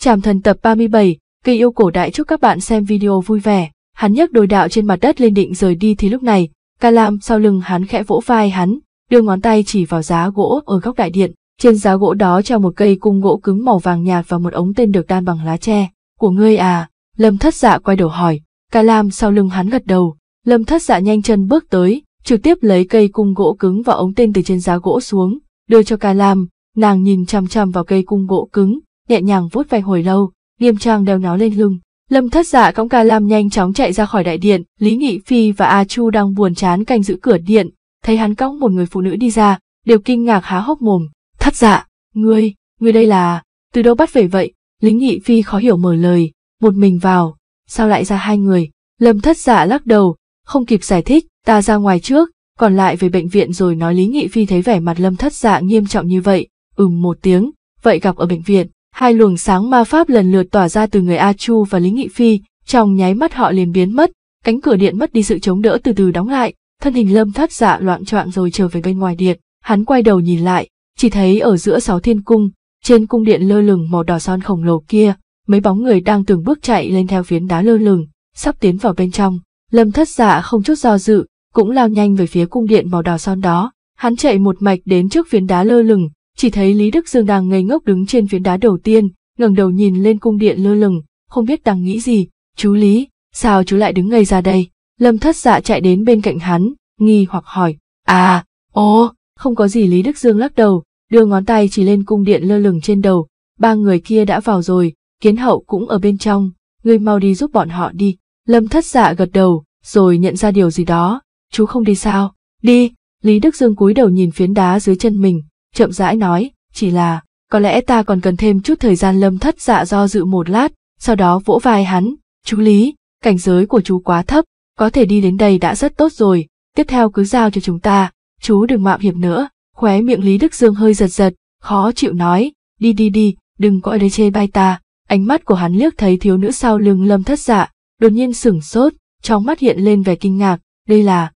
Chàm thần tập 37, kỳ yêu cổ đại chúc các bạn xem video vui vẻ. Hắn nhấc đồi đạo trên mặt đất lên định rời đi thì lúc này, ca lam sau lưng hắn khẽ vỗ vai hắn, đưa ngón tay chỉ vào giá gỗ ở góc đại điện. Trên giá gỗ đó treo một cây cung gỗ cứng màu vàng nhạt và một ống tên được đan bằng lá tre. Của ngươi à? Lâm thất dạ quay đầu hỏi. Ca lam sau lưng hắn gật đầu. Lâm thất dạ nhanh chân bước tới, trực tiếp lấy cây cung gỗ cứng và ống tên từ trên giá gỗ xuống, đưa cho ca lam. Nàng nhìn chăm chăm vào cây cung gỗ cứng, nhẹ nhàng vuốt ve hồi lâu, nghiêm trang đeo nó lên lưng. Lâm thất dạ cõng ca lam nhanh chóng chạy ra khỏi đại điện, Lý Nghị Phi và A Chu đang buồn chán canh giữ cửa điện, thấy hắn cõng một người phụ nữ đi ra, đều kinh ngạc há hốc mồm. Thất dạ, ngươi, ngươi đây là, từ đâu bắt về vậy? Lý Nghị Phi khó hiểu mở lời, một mình vào, sao lại ra hai người? Lâm thất dạ lắc đầu, không kịp giải thích, ta ra ngoài trước, còn lại về bệnh viện rồi nói Lý Nghị Phi thấy vẻ mặt Lâm thất dạ nghiêm trọng như vậy, ừm một tiếng, vậy gặp ở bệnh viện. Hai luồng sáng ma pháp lần lượt tỏa ra từ người A Chu và Lý Nghị Phi, trong nháy mắt họ liền biến mất, cánh cửa điện mất đi sự chống đỡ từ từ đóng lại, thân hình lâm thất dạ loạn choạng rồi trở về bên ngoài điện, hắn quay đầu nhìn lại, chỉ thấy ở giữa sáu thiên cung, trên cung điện lơ lửng màu đỏ son khổng lồ kia, mấy bóng người đang từng bước chạy lên theo phiến đá lơ lửng, sắp tiến vào bên trong, lâm thất dạ không chút do dự, cũng lao nhanh về phía cung điện màu đỏ son đó, hắn chạy một mạch đến trước phiến đá lơ lửng, chỉ thấy Lý Đức Dương đang ngây ngốc đứng trên phiến đá đầu tiên, ngẩng đầu nhìn lên cung điện lơ lửng, không biết đang nghĩ gì, chú Lý, sao chú lại đứng ngây ra đây? Lâm thất dạ chạy đến bên cạnh hắn, nghi hoặc hỏi, à, ồ, không có gì Lý Đức Dương lắc đầu, đưa ngón tay chỉ lên cung điện lơ lửng trên đầu, ba người kia đã vào rồi, kiến hậu cũng ở bên trong, ngươi mau đi giúp bọn họ đi. Lâm thất dạ gật đầu, rồi nhận ra điều gì đó, chú không đi sao? Đi, Lý Đức Dương cúi đầu nhìn phiến đá dưới chân mình, chậm rãi nói, chỉ là, có lẽ ta còn cần thêm chút thời gian lâm thất dạ do dự một lát, sau đó vỗ vai hắn, chú Lý, cảnh giới của chú quá thấp, có thể đi đến đây đã rất tốt rồi, tiếp theo cứ giao cho chúng ta, chú đừng mạo hiểm nữa, khóe miệng Lý Đức Dương hơi giật giật, khó chịu nói, đi đi đi, đừng có ở đây chê bai ta, ánh mắt của hắn liếc thấy thiếu nữ sau lưng lâm thất dạ, đột nhiên sửng sốt, trong mắt hiện lên vẻ kinh ngạc, đây là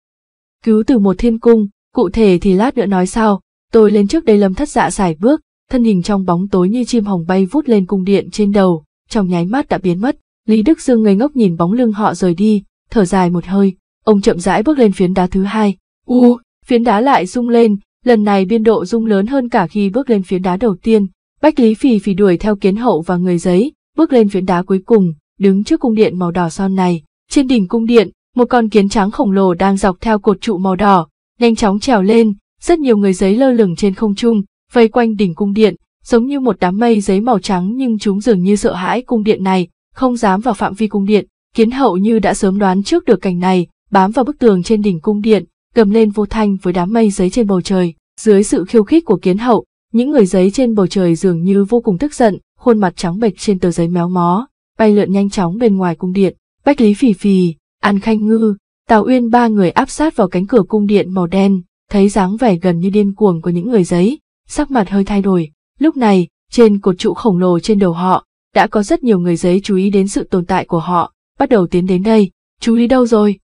cứu từ một thiên cung, cụ thể thì lát nữa nói sau, Tôi lên trước đây lâm thất dạ xài bước, thân hình trong bóng tối như chim hồng bay vút lên cung điện trên đầu, trong nháy mắt đã biến mất. Lý Đức Dương ngây ngốc nhìn bóng lưng họ rời đi, thở dài một hơi, ông chậm rãi bước lên phiến đá thứ hai. U, phiến đá lại rung lên, lần này biên độ rung lớn hơn cả khi bước lên phiến đá đầu tiên. Bách Lý Phì phì đuổi theo kiến hậu và người giấy, bước lên phiến đá cuối cùng, đứng trước cung điện màu đỏ son này. Trên đỉnh cung điện, một con kiến trắng khổng lồ đang dọc theo cột trụ màu đỏ, nhanh chóng trèo lên, rất nhiều người giấy lơ lửng trên không trung, vây quanh đỉnh cung điện, giống như một đám mây giấy màu trắng nhưng chúng dường như sợ hãi cung điện này, không dám vào phạm vi cung điện. Kiến hậu như đã sớm đoán trước được cảnh này, bám vào bức tường trên đỉnh cung điện, gầm lên vô thanh với đám mây giấy trên bầu trời. Dưới sự khiêu khích của kiến hậu, những người giấy trên bầu trời dường như vô cùng tức giận, khuôn mặt trắng bệch trên tờ giấy méo mó, bay lượn nhanh chóng bên ngoài cung điện. Bách Lý phì phì, An Khanh Ngư, Tào Uyên ba người áp sát vào cánh cửa cung điện màu đen, thấy dáng vẻ gần như điên cuồng của những người giấy, sắc mặt hơi thay đổi. Lúc này, trên cột trụ khổng lồ trên đầu họ, đã có rất nhiều người giấy chú ý đến sự tồn tại của họ, bắt đầu tiến đến đây. Chú lý đâu rồi?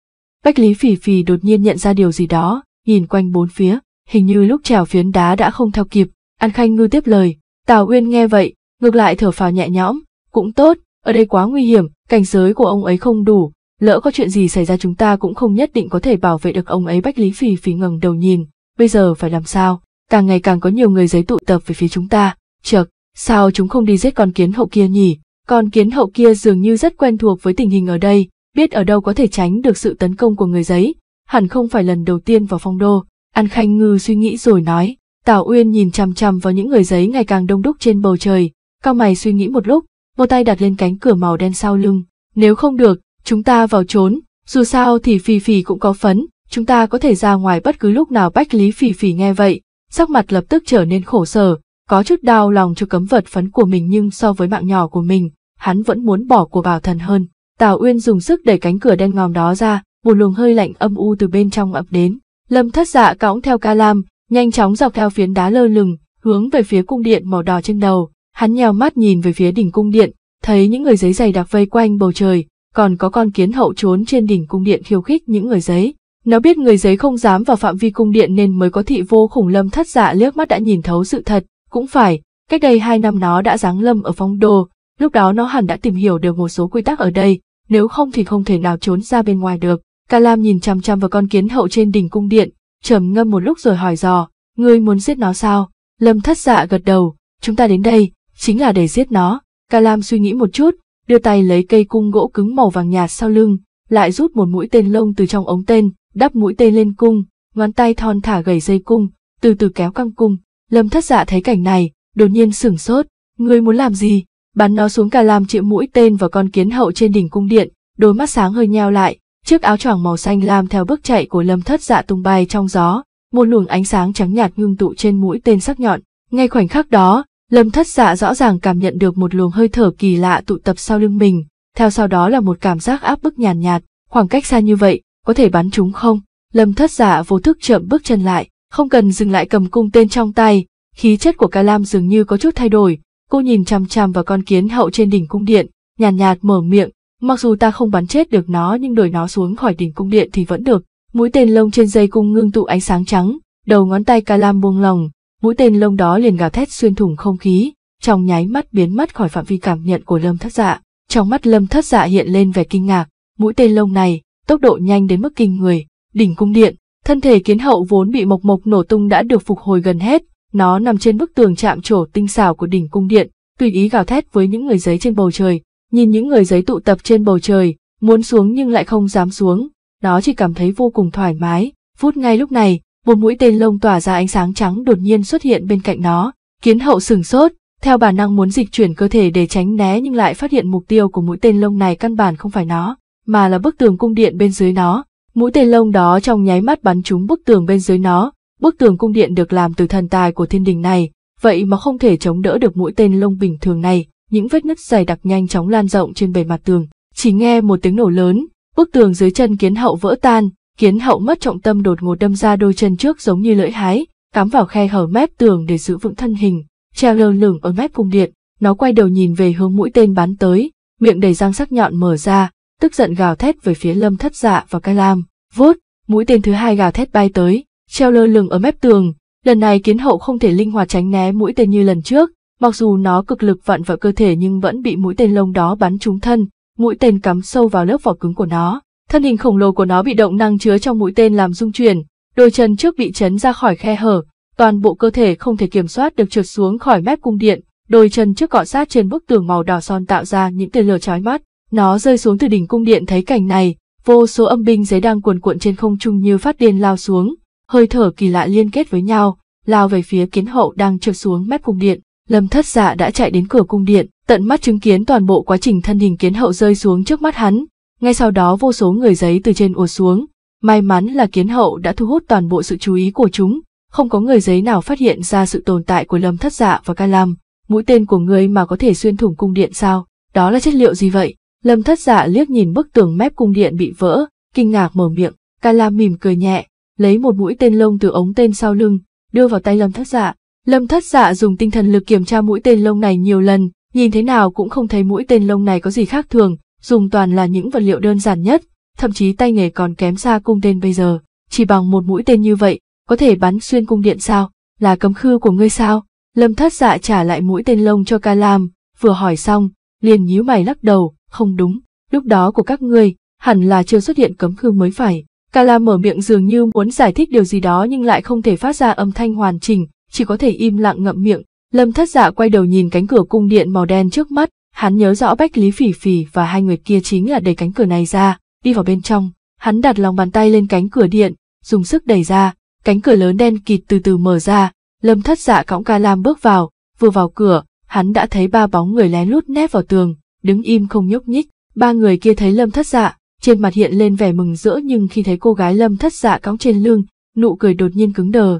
Bách Lý Phỉ Phỉ đột nhiên nhận ra điều gì đó, nhìn quanh bốn phía, hình như lúc trèo phiến đá đã không theo kịp. An Khanh Ngư tiếp lời, Tào Uyên nghe vậy, ngược lại thở phào nhẹ nhõm, cũng tốt, ở đây quá nguy hiểm, cảnh giới của ông ấy không đủ, lỡ có chuyện gì xảy ra chúng ta cũng không nhất định có thể bảo vệ được ông ấy bách lý phì phì ngẩng đầu nhìn bây giờ phải làm sao càng ngày càng có nhiều người giấy tụ tập về phía chúng ta chợt sao chúng không đi giết con kiến hậu kia nhỉ con kiến hậu kia dường như rất quen thuộc với tình hình ở đây biết ở đâu có thể tránh được sự tấn công của người giấy hẳn không phải lần đầu tiên vào phong đô an khanh ngư suy nghĩ rồi nói tào uyên nhìn chằm chằm vào những người giấy ngày càng đông đúc trên bầu trời cao mày suy nghĩ một lúc một tay đặt lên cánh cửa màu đen sau lưng nếu không được Chúng ta vào trốn, dù sao thì Phỉ Phỉ cũng có phấn, chúng ta có thể ra ngoài bất cứ lúc nào Bách Lý Phỉ Phỉ nghe vậy, sắc mặt lập tức trở nên khổ sở, có chút đau lòng cho cấm vật phấn của mình nhưng so với mạng nhỏ của mình, hắn vẫn muốn bỏ của bảo thần hơn. Tào Uyên dùng sức đẩy cánh cửa đen ngòm đó ra, một luồng hơi lạnh âm u từ bên trong ập đến. Lâm thất dạ cõng theo ca lam, nhanh chóng dọc theo phiến đá lơ lửng, hướng về phía cung điện màu đỏ trên đầu. Hắn nheo mắt nhìn về phía đỉnh cung điện, thấy những người giấy dày đặc vây quanh bầu trời, còn có con kiến hậu trốn trên đỉnh cung điện khiêu khích những người giấy. Nó biết người giấy không dám vào phạm vi cung điện nên mới có thị vô khủng lâm thất dạ liếc mắt đã nhìn thấu sự thật, cũng phải, cách đây hai năm nó đã giáng lâm ở phong đồ. lúc đó nó hẳn đã tìm hiểu được một số quy tắc ở đây, nếu không thì không thể nào trốn ra bên ngoài được. Ca Lam nhìn chằm chằm vào con kiến hậu trên đỉnh cung điện, trầm ngâm một lúc rồi hỏi dò, ngươi muốn giết nó sao? Lâm thất dạ gật đầu, chúng ta đến đây, chính là để giết nó. Ca Lam suy nghĩ một chút, đưa tay lấy cây cung gỗ cứng màu vàng nhạt sau lưng, lại rút một mũi tên lông từ trong ống tên, đắp mũi tên lên cung, ngón tay thon thả gầy dây cung, từ từ kéo căng cung. Lâm thất dạ thấy cảnh này, đột nhiên sửng sốt, ngươi muốn làm gì? Bắn nó xuống cả làm chịu mũi tên vào con kiến hậu trên đỉnh cung điện, đôi mắt sáng hơi nheo lại, chiếc áo choàng màu xanh lam theo bước chạy của lâm thất dạ tung bay trong gió, một luồng ánh sáng trắng nhạt ngưng tụ trên mũi tên sắc nhọn. Ngay khoảnh khắc đó, Lâm thất dạ rõ ràng cảm nhận được một luồng hơi thở kỳ lạ tụ tập sau lưng mình, theo sau đó là một cảm giác áp bức nhàn nhạt, nhạt, khoảng cách xa như vậy, có thể bắn chúng không? Lâm thất dạ vô thức chậm bước chân lại, không cần dừng lại cầm cung tên trong tay, khí chất của ca lam dường như có chút thay đổi, cô nhìn chăm chăm vào con kiến hậu trên đỉnh cung điện, nhàn nhạt, nhạt mở miệng, mặc dù ta không bắn chết được nó nhưng đuổi nó xuống khỏi đỉnh cung điện thì vẫn được, mũi tên lông trên dây cung ngưng tụ ánh sáng trắng, đầu ngón tay ca lam buông lỏng, mũi tên lông đó liền gào thét xuyên thủng không khí, trong nháy mắt biến mất khỏi phạm vi cảm nhận của Lâm Thất Dạ. Trong mắt Lâm Thất Dạ hiện lên vẻ kinh ngạc, mũi tên lông này, tốc độ nhanh đến mức kinh người, đỉnh cung điện, thân thể kiến hậu vốn bị mộc mộc nổ tung đã được phục hồi gần hết, nó nằm trên bức tường chạm trổ tinh xảo của đỉnh cung điện, tùy ý gào thét với những người giấy trên bầu trời, nhìn những người giấy tụ tập trên bầu trời, muốn xuống nhưng lại không dám xuống, nó chỉ cảm thấy vô cùng thoải mái, phút ngay lúc này, một mũi tên lông tỏa ra ánh sáng trắng đột nhiên xuất hiện bên cạnh nó. Kiến hậu sửng sốt, theo bản năng muốn dịch chuyển cơ thể để tránh né nhưng lại phát hiện mục tiêu của mũi tên lông này căn bản không phải nó, mà là bức tường cung điện bên dưới nó. Mũi tên lông đó trong nháy mắt bắn trúng bức tường bên dưới nó, bức tường cung điện được làm từ thần tài của thiên đình này, vậy mà không thể chống đỡ được mũi tên lông bình thường này, những vết nứt dày đặc nhanh chóng lan rộng trên bề mặt tường. Chỉ nghe một tiếng nổ lớn, bức tường dưới chân kiến hậu vỡ tan, Kiến hậu mất trọng tâm đột ngột đâm ra đôi chân trước giống như lưỡi hái, cắm vào khe hở mép tường để giữ vững thân hình, treo lơ lửng ở mép cung điện, nó quay đầu nhìn về hướng mũi tên bắn tới, miệng đầy răng sắc nhọn mở ra, tức giận gào thét về phía lâm thất dạ và cai lam, vốt, mũi tên thứ hai gào thét bay tới, treo lơ lửng ở mép tường, lần này kiến hậu không thể linh hoạt tránh né mũi tên như lần trước, mặc dù nó cực lực vặn vào cơ thể nhưng vẫn bị mũi tên lông đó bắn trúng thân, mũi tên cắm sâu vào lớp vỏ cứng của nó. Thân hình khổng lồ của nó bị động năng chứa trong mũi tên làm rung chuyển, đôi chân trước bị chấn ra khỏi khe hở, toàn bộ cơ thể không thể kiểm soát được trượt xuống khỏi mép cung điện, đôi chân trước cọ sát trên bức tường màu đỏ son tạo ra những tia lửa chói mắt. Nó rơi xuống từ đỉnh cung điện thấy cảnh này, vô số âm binh giấy đang cuồn cuộn trên không trung như phát điên lao xuống, hơi thở kỳ lạ liên kết với nhau, lao về phía kiến hậu đang trượt xuống mép cung điện. Lâm thất dạ đã chạy đến cửa cung điện, tận mắt chứng kiến toàn bộ quá trình thân hình kiến hậu rơi xuống trước mắt hắn, ngay sau đó vô số người giấy từ trên ùa xuống, may mắn là kiến hậu đã thu hút toàn bộ sự chú ý của chúng, không có người giấy nào phát hiện ra sự tồn tại của Lâm Thất Dạ và Ca Lam, mũi tên của người mà có thể xuyên thủng cung điện sao, đó là chất liệu gì vậy? Lâm Thất Dạ liếc nhìn bức tường mép cung điện bị vỡ, kinh ngạc mở miệng, Ca Lam mỉm cười nhẹ, lấy một mũi tên lông từ ống tên sau lưng, đưa vào tay Lâm Thất Dạ. Lâm Thất Dạ dùng tinh thần lực kiểm tra mũi tên lông này nhiều lần, nhìn thế nào cũng không thấy mũi tên lông này có gì khác thường, dùng toàn là những vật liệu đơn giản nhất, thậm chí tay nghề còn kém xa cung tên bây giờ. Chỉ bằng một mũi tên như vậy, có thể bắn xuyên cung điện sao, là cấm khư của ngươi sao? Lâm thất dạ trả lại mũi tên lông cho ca lam, vừa hỏi xong, liền nhíu mày lắc đầu, không đúng, lúc đó của các ngươi, hẳn là chưa xuất hiện cấm khư mới phải. Ca lam mở miệng dường như muốn giải thích điều gì đó nhưng lại không thể phát ra âm thanh hoàn chỉnh, chỉ có thể im lặng ngậm miệng. Lâm thất dạ quay đầu nhìn cánh cửa cung điện màu đen trước mắt, Hắn nhớ rõ Bách Lý Phỉ Phỉ và hai người kia chính là đẩy cánh cửa này ra, đi vào bên trong, hắn đặt lòng bàn tay lên cánh cửa điện, dùng sức đẩy ra, cánh cửa lớn đen kịt từ từ mở ra, Lâm Thất Dạ cõng Ca Lam bước vào, vừa vào cửa, hắn đã thấy ba bóng người lén lút nép vào tường, đứng im không nhúc nhích, ba người kia thấy Lâm Thất Dạ, trên mặt hiện lên vẻ mừng rỡ nhưng khi thấy cô gái Lâm Thất Dạ cõng trên lưng, nụ cười đột nhiên cứng đờ.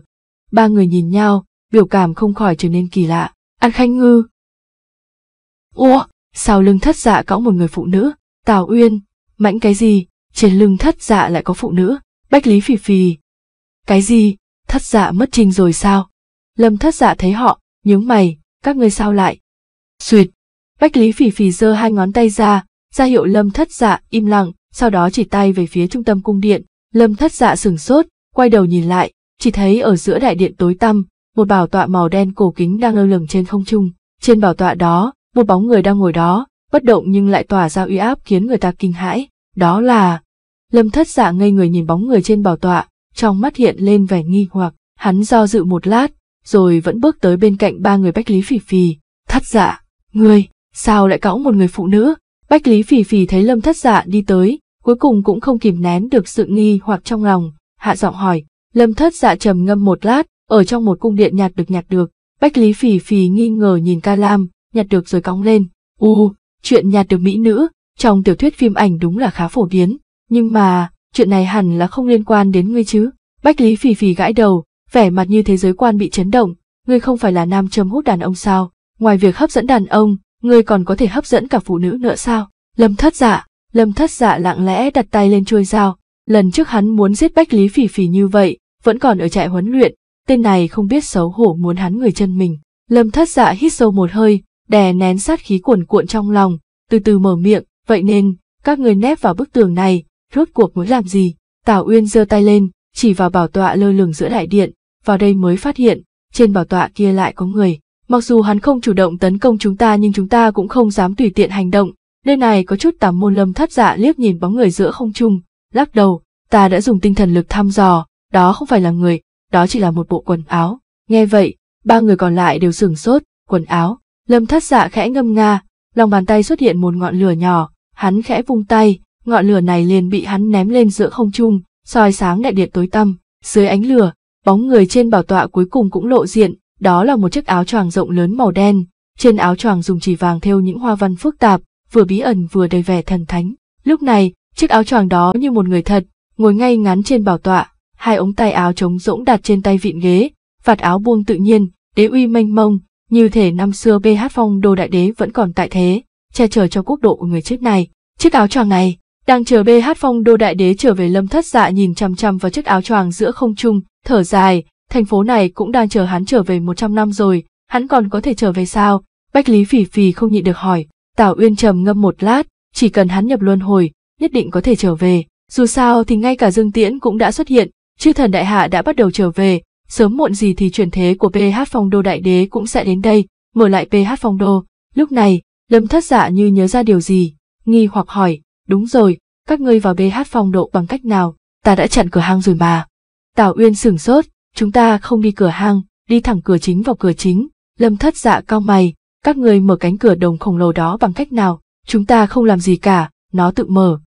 Ba người nhìn nhau, biểu cảm không khỏi trở nên kỳ lạ. An Khanh Ngư, Ủa, sao lưng thất dạ cõng một người phụ nữ? Tào Uyên, mãnh cái gì? Trên lưng thất dạ lại có phụ nữ? Bách Lý phì phì. Cái gì? Thất dạ mất trinh rồi sao? Lâm thất dạ thấy họ, nhướng mày, các ngươi sao lại? Xuyệt. Bách Lý phì phì giơ hai ngón tay ra, ra hiệu Lâm thất dạ im lặng, sau đó chỉ tay về phía trung tâm cung điện. Lâm thất dạ sửng sốt, quay đầu nhìn lại, chỉ thấy ở giữa đại điện tối tăm, một bảo tọa màu đen cổ kính đang lơ lửng trên không trung. Trên bảo tọa đó, một bóng người đang ngồi đó, bất động nhưng lại tỏa ra uy áp khiến người ta kinh hãi, đó là... Lâm thất dạ ngây người nhìn bóng người trên bảo tọa, trong mắt hiện lên vẻ nghi hoặc, hắn do dự một lát, rồi vẫn bước tới bên cạnh ba người bách lý phì phì, thất dạ, ngươi, sao lại cõng một người phụ nữ? Bách lý phì phì thấy lâm thất dạ đi tới, cuối cùng cũng không kìm nén được sự nghi hoặc trong lòng, hạ giọng hỏi, lâm thất dạ trầm ngâm một lát, ở trong một cung điện nhạt được nhạt được, bách lý phì phì nghi ngờ nhìn ca lam, nhặt được rồi cong lên. U, chuyện nhặt được mỹ nữ, trong tiểu thuyết phim ảnh đúng là khá phổ biến, nhưng mà, chuyện này hẳn là không liên quan đến ngươi chứ. Bách Lý phì phì gãi đầu, vẻ mặt như thế giới quan bị chấn động, ngươi không phải là nam châm hút đàn ông sao, ngoài việc hấp dẫn đàn ông, ngươi còn có thể hấp dẫn cả phụ nữ nữa sao? Lâm thất dạ, lâm thất dạ lặng lẽ đặt tay lên chuôi dao, lần trước hắn muốn giết Bách Lý phì phì như vậy, vẫn còn ở trại huấn luyện, tên này không biết xấu hổ muốn hắn người chân mình. Lâm thất dạ hít sâu một hơi, đè nén sát khí cuồn cuộn trong lòng, từ từ mở miệng, vậy nên, các người nép vào bức tường này, rốt cuộc muốn làm gì? Tào Uyên giơ tay lên, chỉ vào bảo tọa lơ lửng giữa đại điện, vào đây mới phát hiện, trên bảo tọa kia lại có người. Mặc dù hắn không chủ động tấn công chúng ta nhưng chúng ta cũng không dám tùy tiện hành động. Nơi này có chút tám môn lâm thất dạ liếc nhìn bóng người giữa không trung, lắc đầu, ta đã dùng tinh thần lực thăm dò, đó không phải là người, đó chỉ là một bộ quần áo. Nghe vậy, ba người còn lại đều sửng sốt, quần áo, Lâm thất dạ khẽ ngâm nga, lòng bàn tay xuất hiện một ngọn lửa nhỏ, hắn khẽ vung tay, ngọn lửa này liền bị hắn ném lên giữa không trung, soi sáng đại điện tối tăm, dưới ánh lửa, bóng người trên bảo tọa cuối cùng cũng lộ diện, đó là một chiếc áo choàng rộng lớn màu đen, trên áo choàng dùng chỉ vàng thêu những hoa văn phức tạp, vừa bí ẩn vừa đầy vẻ thần thánh. Lúc này, chiếc áo choàng đó như một người thật, ngồi ngay ngắn trên bảo tọa, hai ống tay áo trống rỗng đặt trên tay vịn ghế, vạt áo buông tự nhiên, đế uy mênh mông, như thể năm xưa BH Phong Đô Đại Đế vẫn còn tại thế, che chở cho quốc độ của người chết này. Chiếc áo choàng này, đang chờ BH Phong Đô Đại Đế trở về lâm thất dạ nhìn chằm chằm vào chiếc áo choàng giữa không trung, thở dài, thành phố này cũng đang chờ hắn trở về một trăm năm rồi, hắn còn có thể trở về sao? Bách Lý Phỉ phì không nhịn được hỏi, Tào Uyên trầm ngâm một lát, chỉ cần hắn nhập luân hồi, nhất định có thể trở về. Dù sao thì ngay cả Dương Tiễn cũng đã xuất hiện, chư thần đại hạ đã bắt đầu trở về, sớm muộn gì thì chuyển thế của PH Phong Đô Đại Đế cũng sẽ đến đây, mở lại PH Phong Đô. Lúc này, Lâm Thất Dạ như nhớ ra điều gì, nghi hoặc hỏi, đúng rồi, các ngươi vào PH Phong Đô bằng cách nào, ta đã chặn cửa hang rồi mà. Tào Uyên sửng sốt, chúng ta không đi cửa hang, đi thẳng cửa chính vào cửa chính, Lâm Thất Dạ cao mày, các ngươi mở cánh cửa đồng khổng lồ đó bằng cách nào, chúng ta không làm gì cả, nó tự mở.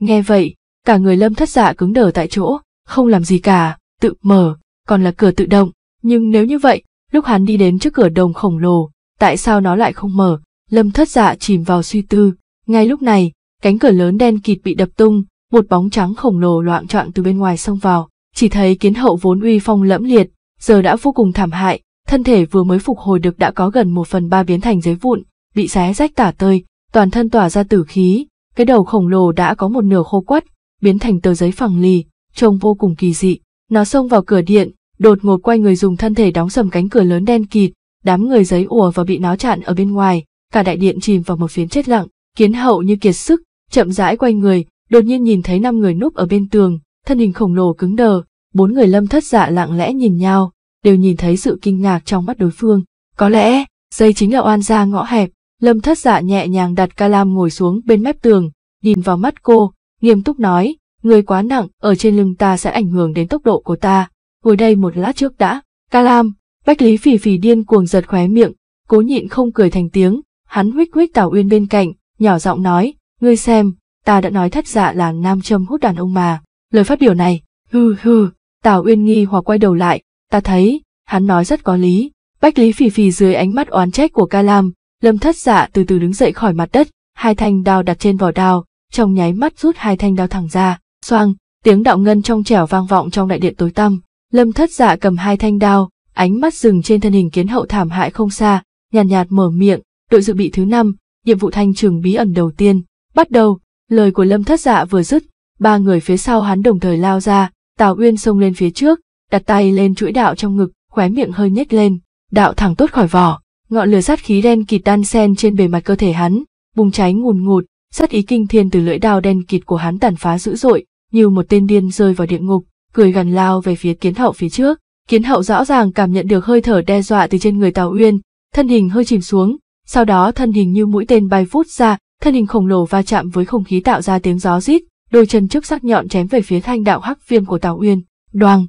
Nghe vậy, cả người Lâm Thất Dạ cứng đờ tại chỗ, không làm gì cả, tự mở còn là cửa tự động. Nhưng nếu như vậy, lúc hắn đi đến trước cửa đồng khổng lồ, tại sao nó lại không mở? Lâm thất dạ chìm vào suy tư. Ngay lúc này, cánh cửa lớn đen kịt bị đập tung, một bóng trắng khổng lồ loạn trọn từ bên ngoài xông vào. Chỉ thấy kiến hậu vốn uy phong lẫm liệt, giờ đã vô cùng thảm hại, thân thể vừa mới phục hồi được đã có gần một phần ba biến thành giấy vụn, bị xé rách tả tơi, toàn thân tỏa ra tử khí, cái đầu khổng lồ đã có một nửa khô quắt, biến thành tờ giấy phẳng lì, trông vô cùng kỳ dị. Nó xông vào cửa điện, đột ngột quay người dùng thân thể đóng sầm cánh cửa lớn đen kịt, đám người giấy ùa và bị náo chặn ở bên ngoài, cả đại điện chìm vào một phiến chết lặng, kiến hậu như kiệt sức, chậm rãi quay người, đột nhiên nhìn thấy năm người núp ở bên tường, thân hình khổng lồ cứng đờ, bốn người lâm thất dạ lặng lẽ nhìn nhau, đều nhìn thấy sự kinh ngạc trong mắt đối phương. Có lẽ, dây chính là oan gia ngõ hẹp, lâm thất dạ nhẹ nhàng đặt ca lam ngồi xuống bên mép tường, nhìn vào mắt cô, nghiêm túc nói, người quá nặng, ở trên lưng ta sẽ ảnh hưởng đến tốc độ của ta, ngồi đây một lát trước đã. Ca Lam, Bách Lý phì phì điên cuồng giật khóe miệng, cố nhịn không cười thành tiếng, hắn huých huých Tào Uyên bên cạnh, nhỏ giọng nói, ngươi xem, ta đã nói thất dạ là nam châm hút đàn ông mà. Lời phát biểu này, hư hư, Tào Uyên nghi hoặc quay đầu lại, ta thấy, hắn nói rất có lý. Bách Lý phì phì dưới ánh mắt oán trách của Ca Lam, Lâm thất dạ từ từ đứng dậy khỏi mặt đất, hai thanh đao đặt trên vỏ đao, trong nháy mắt rút hai thanh đao thẳng ra, xoang, tiếng đạo ngân trong trẻo vang vọng trong đại điện tối tăm. Lâm thất dạ cầm hai thanh đao, ánh mắt dừng trên thân hình kiến hậu thảm hại không xa, nhàn nhạt, nhạt mở miệng, đội dự bị thứ năm, nhiệm vụ thanh trường bí ẩn đầu tiên, bắt đầu, lời của lâm thất dạ vừa dứt, ba người phía sau hắn đồng thời lao ra, Tào Uyên xông lên phía trước, đặt tay lên chuỗi đạo trong ngực, khóe miệng hơi nhếch lên, đạo thẳng tốt khỏi vỏ, ngọn lửa sát khí đen kịt đan xen trên bề mặt cơ thể hắn, bùng cháy ngùn ngụt, sát ý kinh thiên từ lưỡi đao đen kịt của hắn tàn phá dữ dội, như một tên điên rơi vào địa ngục, cười gần lao về phía kiến hậu phía trước. Kiến hậu rõ ràng cảm nhận được hơi thở đe dọa từ trên người Tào Uyên, thân hình hơi chìm xuống, sau đó thân hình như mũi tên bay vút ra, thân hình khổng lồ va chạm với không khí tạo ra tiếng gió rít, đôi chân trước sắc nhọn chém về phía thanh đạo hắc viêm của Tào Uyên. Đoàng!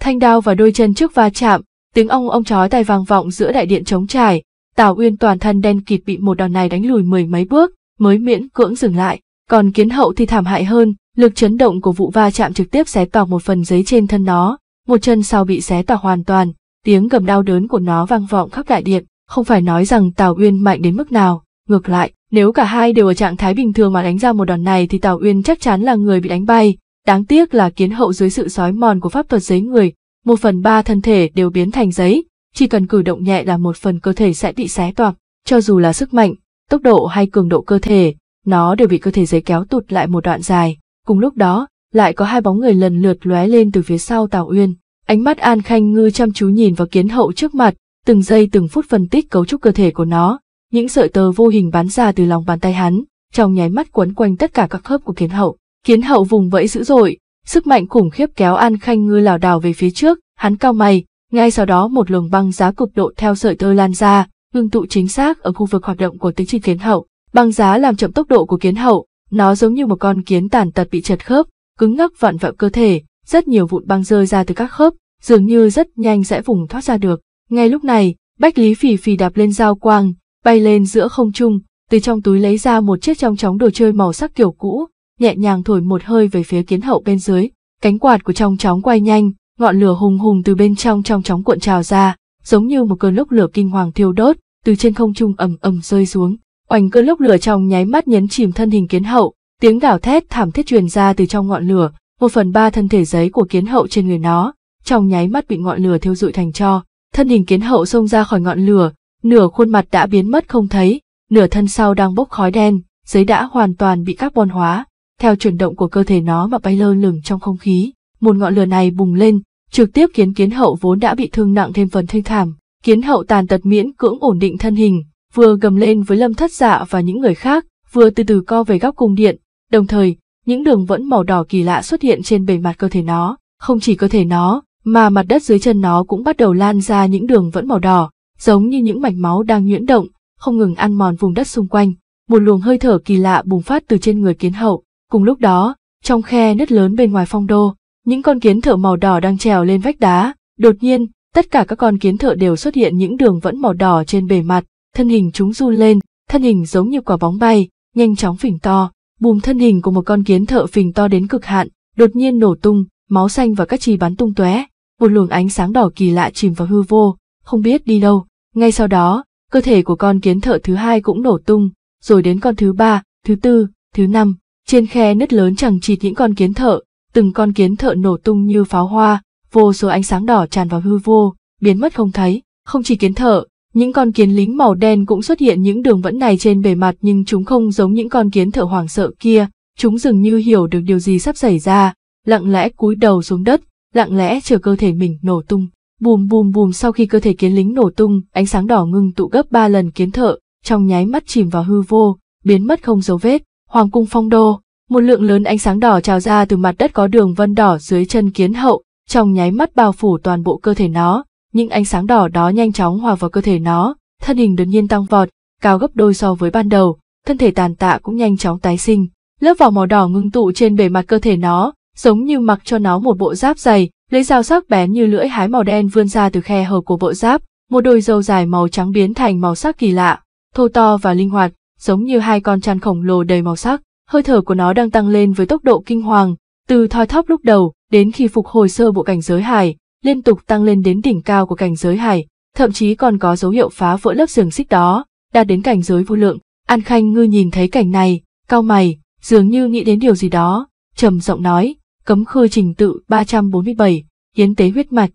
Thanh đao và đôi chân trước va chạm, tiếng ông ông chói tai vang vọng giữa đại điện trống trải, Tào Uyên toàn thân đen kịt bị một đòn này đánh lùi mười mấy bước, mới miễn cưỡng dừng lại, còn kiến hậu thì thảm hại hơn, Lực chấn động của vụ va chạm trực tiếp xé toạc một phần giấy trên thân nó, một chân sau bị xé toạc hoàn toàn, tiếng gầm đau đớn của nó vang vọng khắp đại điện, không phải nói rằng Tào Uyên mạnh đến mức nào, ngược lại, nếu cả hai đều ở trạng thái bình thường mà đánh ra một đòn này thì Tào Uyên chắc chắn là người bị đánh bay, đáng tiếc là kiến hậu dưới sự sói mòn của pháp thuật giấy người, một phần ba thân thể đều biến thành giấy, chỉ cần cử động nhẹ là một phần cơ thể sẽ bị xé toạc, cho dù là sức mạnh, tốc độ hay cường độ cơ thể, nó đều bị cơ thể giấy kéo tụt lại một đoạn dài. Cùng lúc đó, lại có hai bóng người lần lượt lóe lên từ phía sau Tào Uyên. Ánh mắt An Khanh Ngư chăm chú nhìn vào kiến hậu trước mặt, từng giây từng phút phân tích cấu trúc cơ thể của nó, những sợi tơ vô hình bắn ra từ lòng bàn tay hắn, trong nháy mắt quấn quanh tất cả các khớp của kiến hậu. Kiến hậu vùng vẫy dữ dội, sức mạnh khủng khiếp kéo An Khanh Ngư lảo đảo về phía trước, hắn cao mày, ngay sau đó một luồng băng giá cực độ theo sợi tơ lan ra, ngưng tụ chính xác ở khu vực hoạt động của tính chi kiến hậu. Băng giá làm chậm tốc độ của kiến hậu, nó giống như một con kiến tàn tật bị chật khớp, cứng ngắc vặn vẹo cơ thể, rất nhiều vụn băng rơi ra từ các khớp, dường như rất nhanh sẽ vùng thoát ra được. Ngay lúc này, Bách Lý phì phì đạp lên dao quang, bay lên giữa không trung, từ trong túi lấy ra một chiếc trong chóng đồ chơi màu sắc kiểu cũ, nhẹ nhàng thổi một hơi về phía kiến hậu bên dưới. Cánh quạt của trong chóng quay nhanh, ngọn lửa hùng hùng từ bên trong trong chóng cuộn trào ra, giống như một cơn lốc lửa kinh hoàng thiêu đốt, từ trên không trung ầm ầm rơi xuống. Oành cơn lốc lửa trong nháy mắt nhấn chìm thân hình kiến hậu, tiếng gào thét thảm thiết truyền ra từ trong ngọn lửa, một phần ba thân thể giấy của kiến hậu trên người nó, trong nháy mắt bị ngọn lửa thiêu rụi thành tro. Thân hình kiến hậu xông ra khỏi ngọn lửa, nửa khuôn mặt đã biến mất không thấy, nửa thân sau đang bốc khói đen, giấy đã hoàn toàn bị carbon hóa, theo chuyển động của cơ thể nó mà bay lơ lửng trong không khí. Một ngọn lửa này bùng lên, trực tiếp khiến kiến hậu vốn đã bị thương nặng thêm phần thê thảm. Kiến hậu tàn tật miễn cưỡng ổn định thân hình, vừa gầm lên với lâm thất dạ và những người khác, vừa từ từ co về góc cung điện, đồng thời, những đường vẫn màu đỏ kỳ lạ xuất hiện trên bề mặt cơ thể nó, không chỉ cơ thể nó, mà mặt đất dưới chân nó cũng bắt đầu lan ra những đường vẫn màu đỏ, giống như những mạch máu đang nhuyễn động, không ngừng ăn mòn vùng đất xung quanh. Một luồng hơi thở kỳ lạ bùng phát từ trên người kiến hậu, cùng lúc đó, trong khe nứt lớn bên ngoài phong đô, những con kiến thợ màu đỏ đang trèo lên vách đá, đột nhiên, tất cả các con kiến thợ đều xuất hiện những đường vẫn màu đỏ trên bề mặt, thân hình chúng run lên, thân hình giống như quả bóng bay, nhanh chóng phình to, bùm thân hình của một con kiến thợ phình to đến cực hạn, đột nhiên nổ tung, máu xanh và các chi bắn tung tóe, một luồng ánh sáng đỏ kỳ lạ chìm vào hư vô, không biết đi đâu. Ngay sau đó, cơ thể của con kiến thợ thứ hai cũng nổ tung, rồi đến con thứ ba, thứ tư, thứ năm, trên khe nứt lớn chẳng chịt những con kiến thợ, từng con kiến thợ nổ tung như pháo hoa, vô số ánh sáng đỏ tràn vào hư vô, biến mất không thấy, không chỉ kiến thợ, những con kiến lính màu đen cũng xuất hiện những đường vẫn này trên bề mặt nhưng chúng không giống những con kiến thợ hoảng sợ kia, chúng dường như hiểu được điều gì sắp xảy ra, lặng lẽ cúi đầu xuống đất, lặng lẽ chờ cơ thể mình nổ tung. Bùm bùm bùm sau khi cơ thể kiến lính nổ tung, ánh sáng đỏ ngưng tụ gấp ba lần kiến thợ, trong nháy mắt chìm vào hư vô, biến mất không dấu vết. Hoàng cung phong đô, một lượng lớn ánh sáng đỏ trào ra từ mặt đất có đường vân đỏ dưới chân kiến hậu, trong nháy mắt bao phủ toàn bộ cơ thể nó, những ánh sáng đỏ đó nhanh chóng hòa vào cơ thể nó, thân hình đột nhiên tăng vọt, cao gấp đôi so với ban đầu, thân thể tàn tạ cũng nhanh chóng tái sinh. Lớp vỏ màu đỏ ngưng tụ trên bề mặt cơ thể nó, giống như mặc cho nó một bộ giáp dày, lấy dao sắc bén như lưỡi hái màu đen vươn ra từ khe hở của bộ giáp, một đôi râu dài màu trắng biến thành màu sắc kỳ lạ, thô to và linh hoạt, giống như hai con trăn khổng lồ đầy màu sắc. Hơi thở của nó đang tăng lên với tốc độ kinh hoàng, từ thoi thóp lúc đầu đến khi phục hồi sơ bộ cảnh giới hải, liên tục tăng lên đến đỉnh cao của cảnh giới hải, thậm chí còn có dấu hiệu phá vỡ lớp xương xích đó, đạt đến cảnh giới vô lượng. An Khanh Ngư nhìn thấy cảnh này, cao mày, dường như nghĩ đến điều gì đó, trầm giọng nói, cấm khư trình tự 347, hiến tế huyết mạch.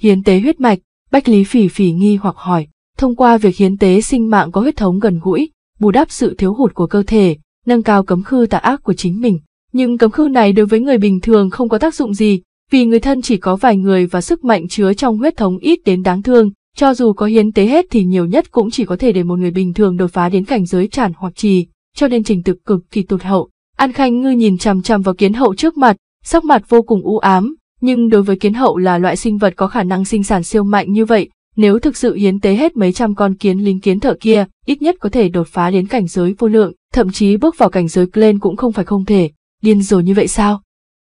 Hiến tế huyết mạch, Bách Lý Phỉ Phỉ nghi hoặc hỏi, thông qua việc hiến tế sinh mạng có huyết thống gần gũi, bù đắp sự thiếu hụt của cơ thể, nâng cao cấm khư tà ác của chính mình. Nhưng cấm khư này đối với người bình thường không có tác dụng gì, vì người thân chỉ có vài người và sức mạnh chứa trong huyết thống ít đến đáng thương, cho dù có hiến tế hết thì nhiều nhất cũng chỉ có thể để một người bình thường đột phá đến cảnh giới tràn hoặc trì, cho nên trình tự cực kỳ tụt hậu. An Khanh Ngư nhìn chằm chằm vào kiến hậu trước mặt, sắc mặt vô cùng u ám, nhưng đối với kiến hậu là loại sinh vật có khả năng sinh sản siêu mạnh như vậy, nếu thực sự hiến tế hết mấy trăm con kiến lính kiến thợ kia, ít nhất có thể đột phá đến cảnh giới vô lượng, thậm chí bước vào cảnh giới lên cũng không phải không thể, điên rồi như vậy sao?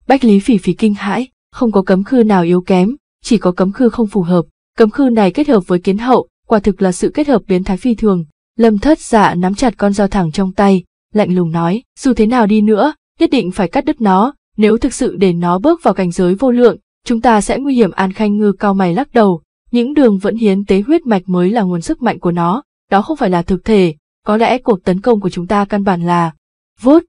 Bách Lý phỉ phỉ kinh hãi, không có cấm khư nào yếu kém, chỉ có cấm khư không phù hợp. Cấm khư này kết hợp với kiến hậu, quả thực là sự kết hợp biến thái phi thường. Lâm thất dạ nắm chặt con dao thẳng trong tay, lạnh lùng nói, dù thế nào đi nữa, nhất định phải cắt đứt nó, nếu thực sự để nó bước vào cảnh giới vô lượng, chúng ta sẽ nguy hiểm an khanh ngư cao mày lắc đầu, những đường vẫn hiến tế huyết mạch mới là nguồn sức mạnh của nó, đó không phải là thực thể, có lẽ cuộc tấn công của chúng ta căn bản là vốt.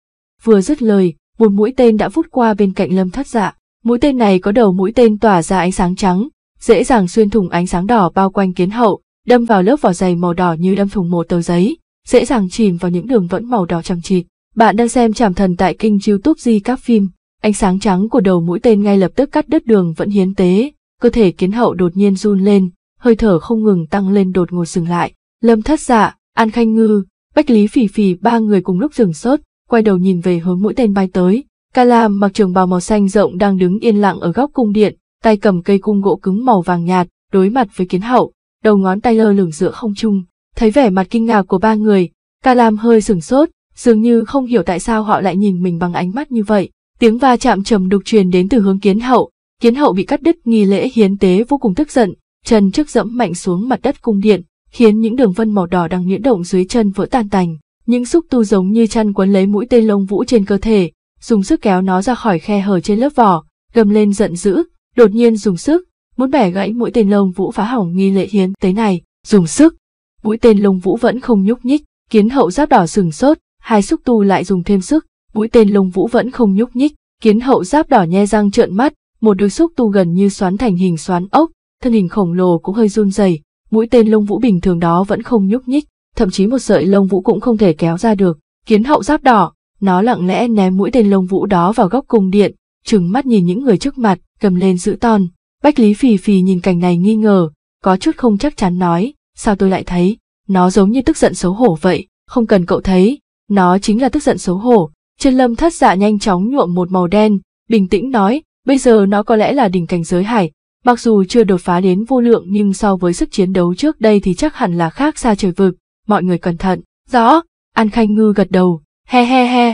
Vừa dứt lời, một mũi tên đã vút qua bên cạnh lâm thất dạ. Mũi tên này có đầu mũi tên tỏa ra ánh sáng trắng, dễ dàng xuyên thủng ánh sáng đỏ bao quanh kiến hậu, đâm vào lớp vỏ dày màu đỏ như đâm thủng một tờ giấy, dễ dàng chìm vào những đường vẫn màu đỏ chằng chịt. Bạn đang xem chảm Thần tại kênh YouTube Di các phim. Ánh sáng trắng của đầu mũi tên ngay lập tức cắt đứt đường vẫn hiến tế, cơ thể kiến hậu đột nhiên run lên, hơi thở không ngừng tăng lên đột ngột dừng lại. Lâm Thất Dạ, An Khanh Ngư, Bách Lý phì phì ba người cùng lúc dừng sốt, quay đầu nhìn về hướng mũi tên bay tới, Kala mặc trường bào màu xanh rộng đang đứng yên lặng ở góc cung điện, tay cầm cây cung gỗ cứng màu vàng nhạt, đối mặt với kiến hậu, đầu ngón tay lơ lửng giữa không trung. Thấy vẻ mặt kinh ngạc của ba người, Kalam hơi sửng sốt, dường như không hiểu tại sao họ lại nhìn mình bằng ánh mắt như vậy. Tiếng va chạm trầm đục truyền đến từ hướng kiến hậu, kiến hậu bị cắt đứt nghi lễ hiến tế vô cùng tức giận, chân trước dẫm mạnh xuống mặt đất cung điện, khiến những đường vân màu đỏ đang nhuyễn động dưới chân vỡ tan tành. Những xúc tu giống như chăn quấn lấy mũi tên lông vũ trên cơ thể, dùng sức kéo nó ra khỏi khe hở trên lớp vỏ, gầm lên giận dữ, đột nhiên dùng sức, muốn bẻ gãy mũi tên lông vũ phá hỏng nghi lệ hiến tế này, dùng sức. Mũi tên lông vũ vẫn không nhúc nhích, kiến hậu giáp đỏ sừng sốt, hai xúc tu lại dùng thêm sức, mũi tên lông vũ vẫn không nhúc nhích, kiến hậu giáp đỏ nhe răng trợn mắt, một đôi xúc tu gần như xoắn thành hình xoắn ốc, thân hình khổng lồ cũng hơi run rẩy, mũi tên lông vũ bình thường đó vẫn không nhúc nhích, thậm chí một sợi lông vũ cũng không thể kéo ra được, kiến hậu giáp đỏ, nó lặng lẽ ném mũi tên lông vũ đó vào góc cung điện, trừng mắt nhìn những người trước mặt, cầm lên giữ ton. Bách Lý Phì Phì nhìn cảnh này nghi ngờ, có chút không chắc chắn nói, sao tôi lại thấy, nó giống như tức giận xấu hổ vậy, không cần cậu thấy, nó chính là tức giận xấu hổ. Chân lâm thất dạ nhanh chóng nhuộm một màu đen, bình tĩnh nói, bây giờ nó có lẽ là đỉnh cảnh giới hải, mặc dù chưa đột phá đến vô lượng nhưng so với sức chiến đấu trước đây thì chắc hẳn là khác xa trời vực, mọi người cẩn thận, rõ, An Khanh Ngư gật đầu, he he he.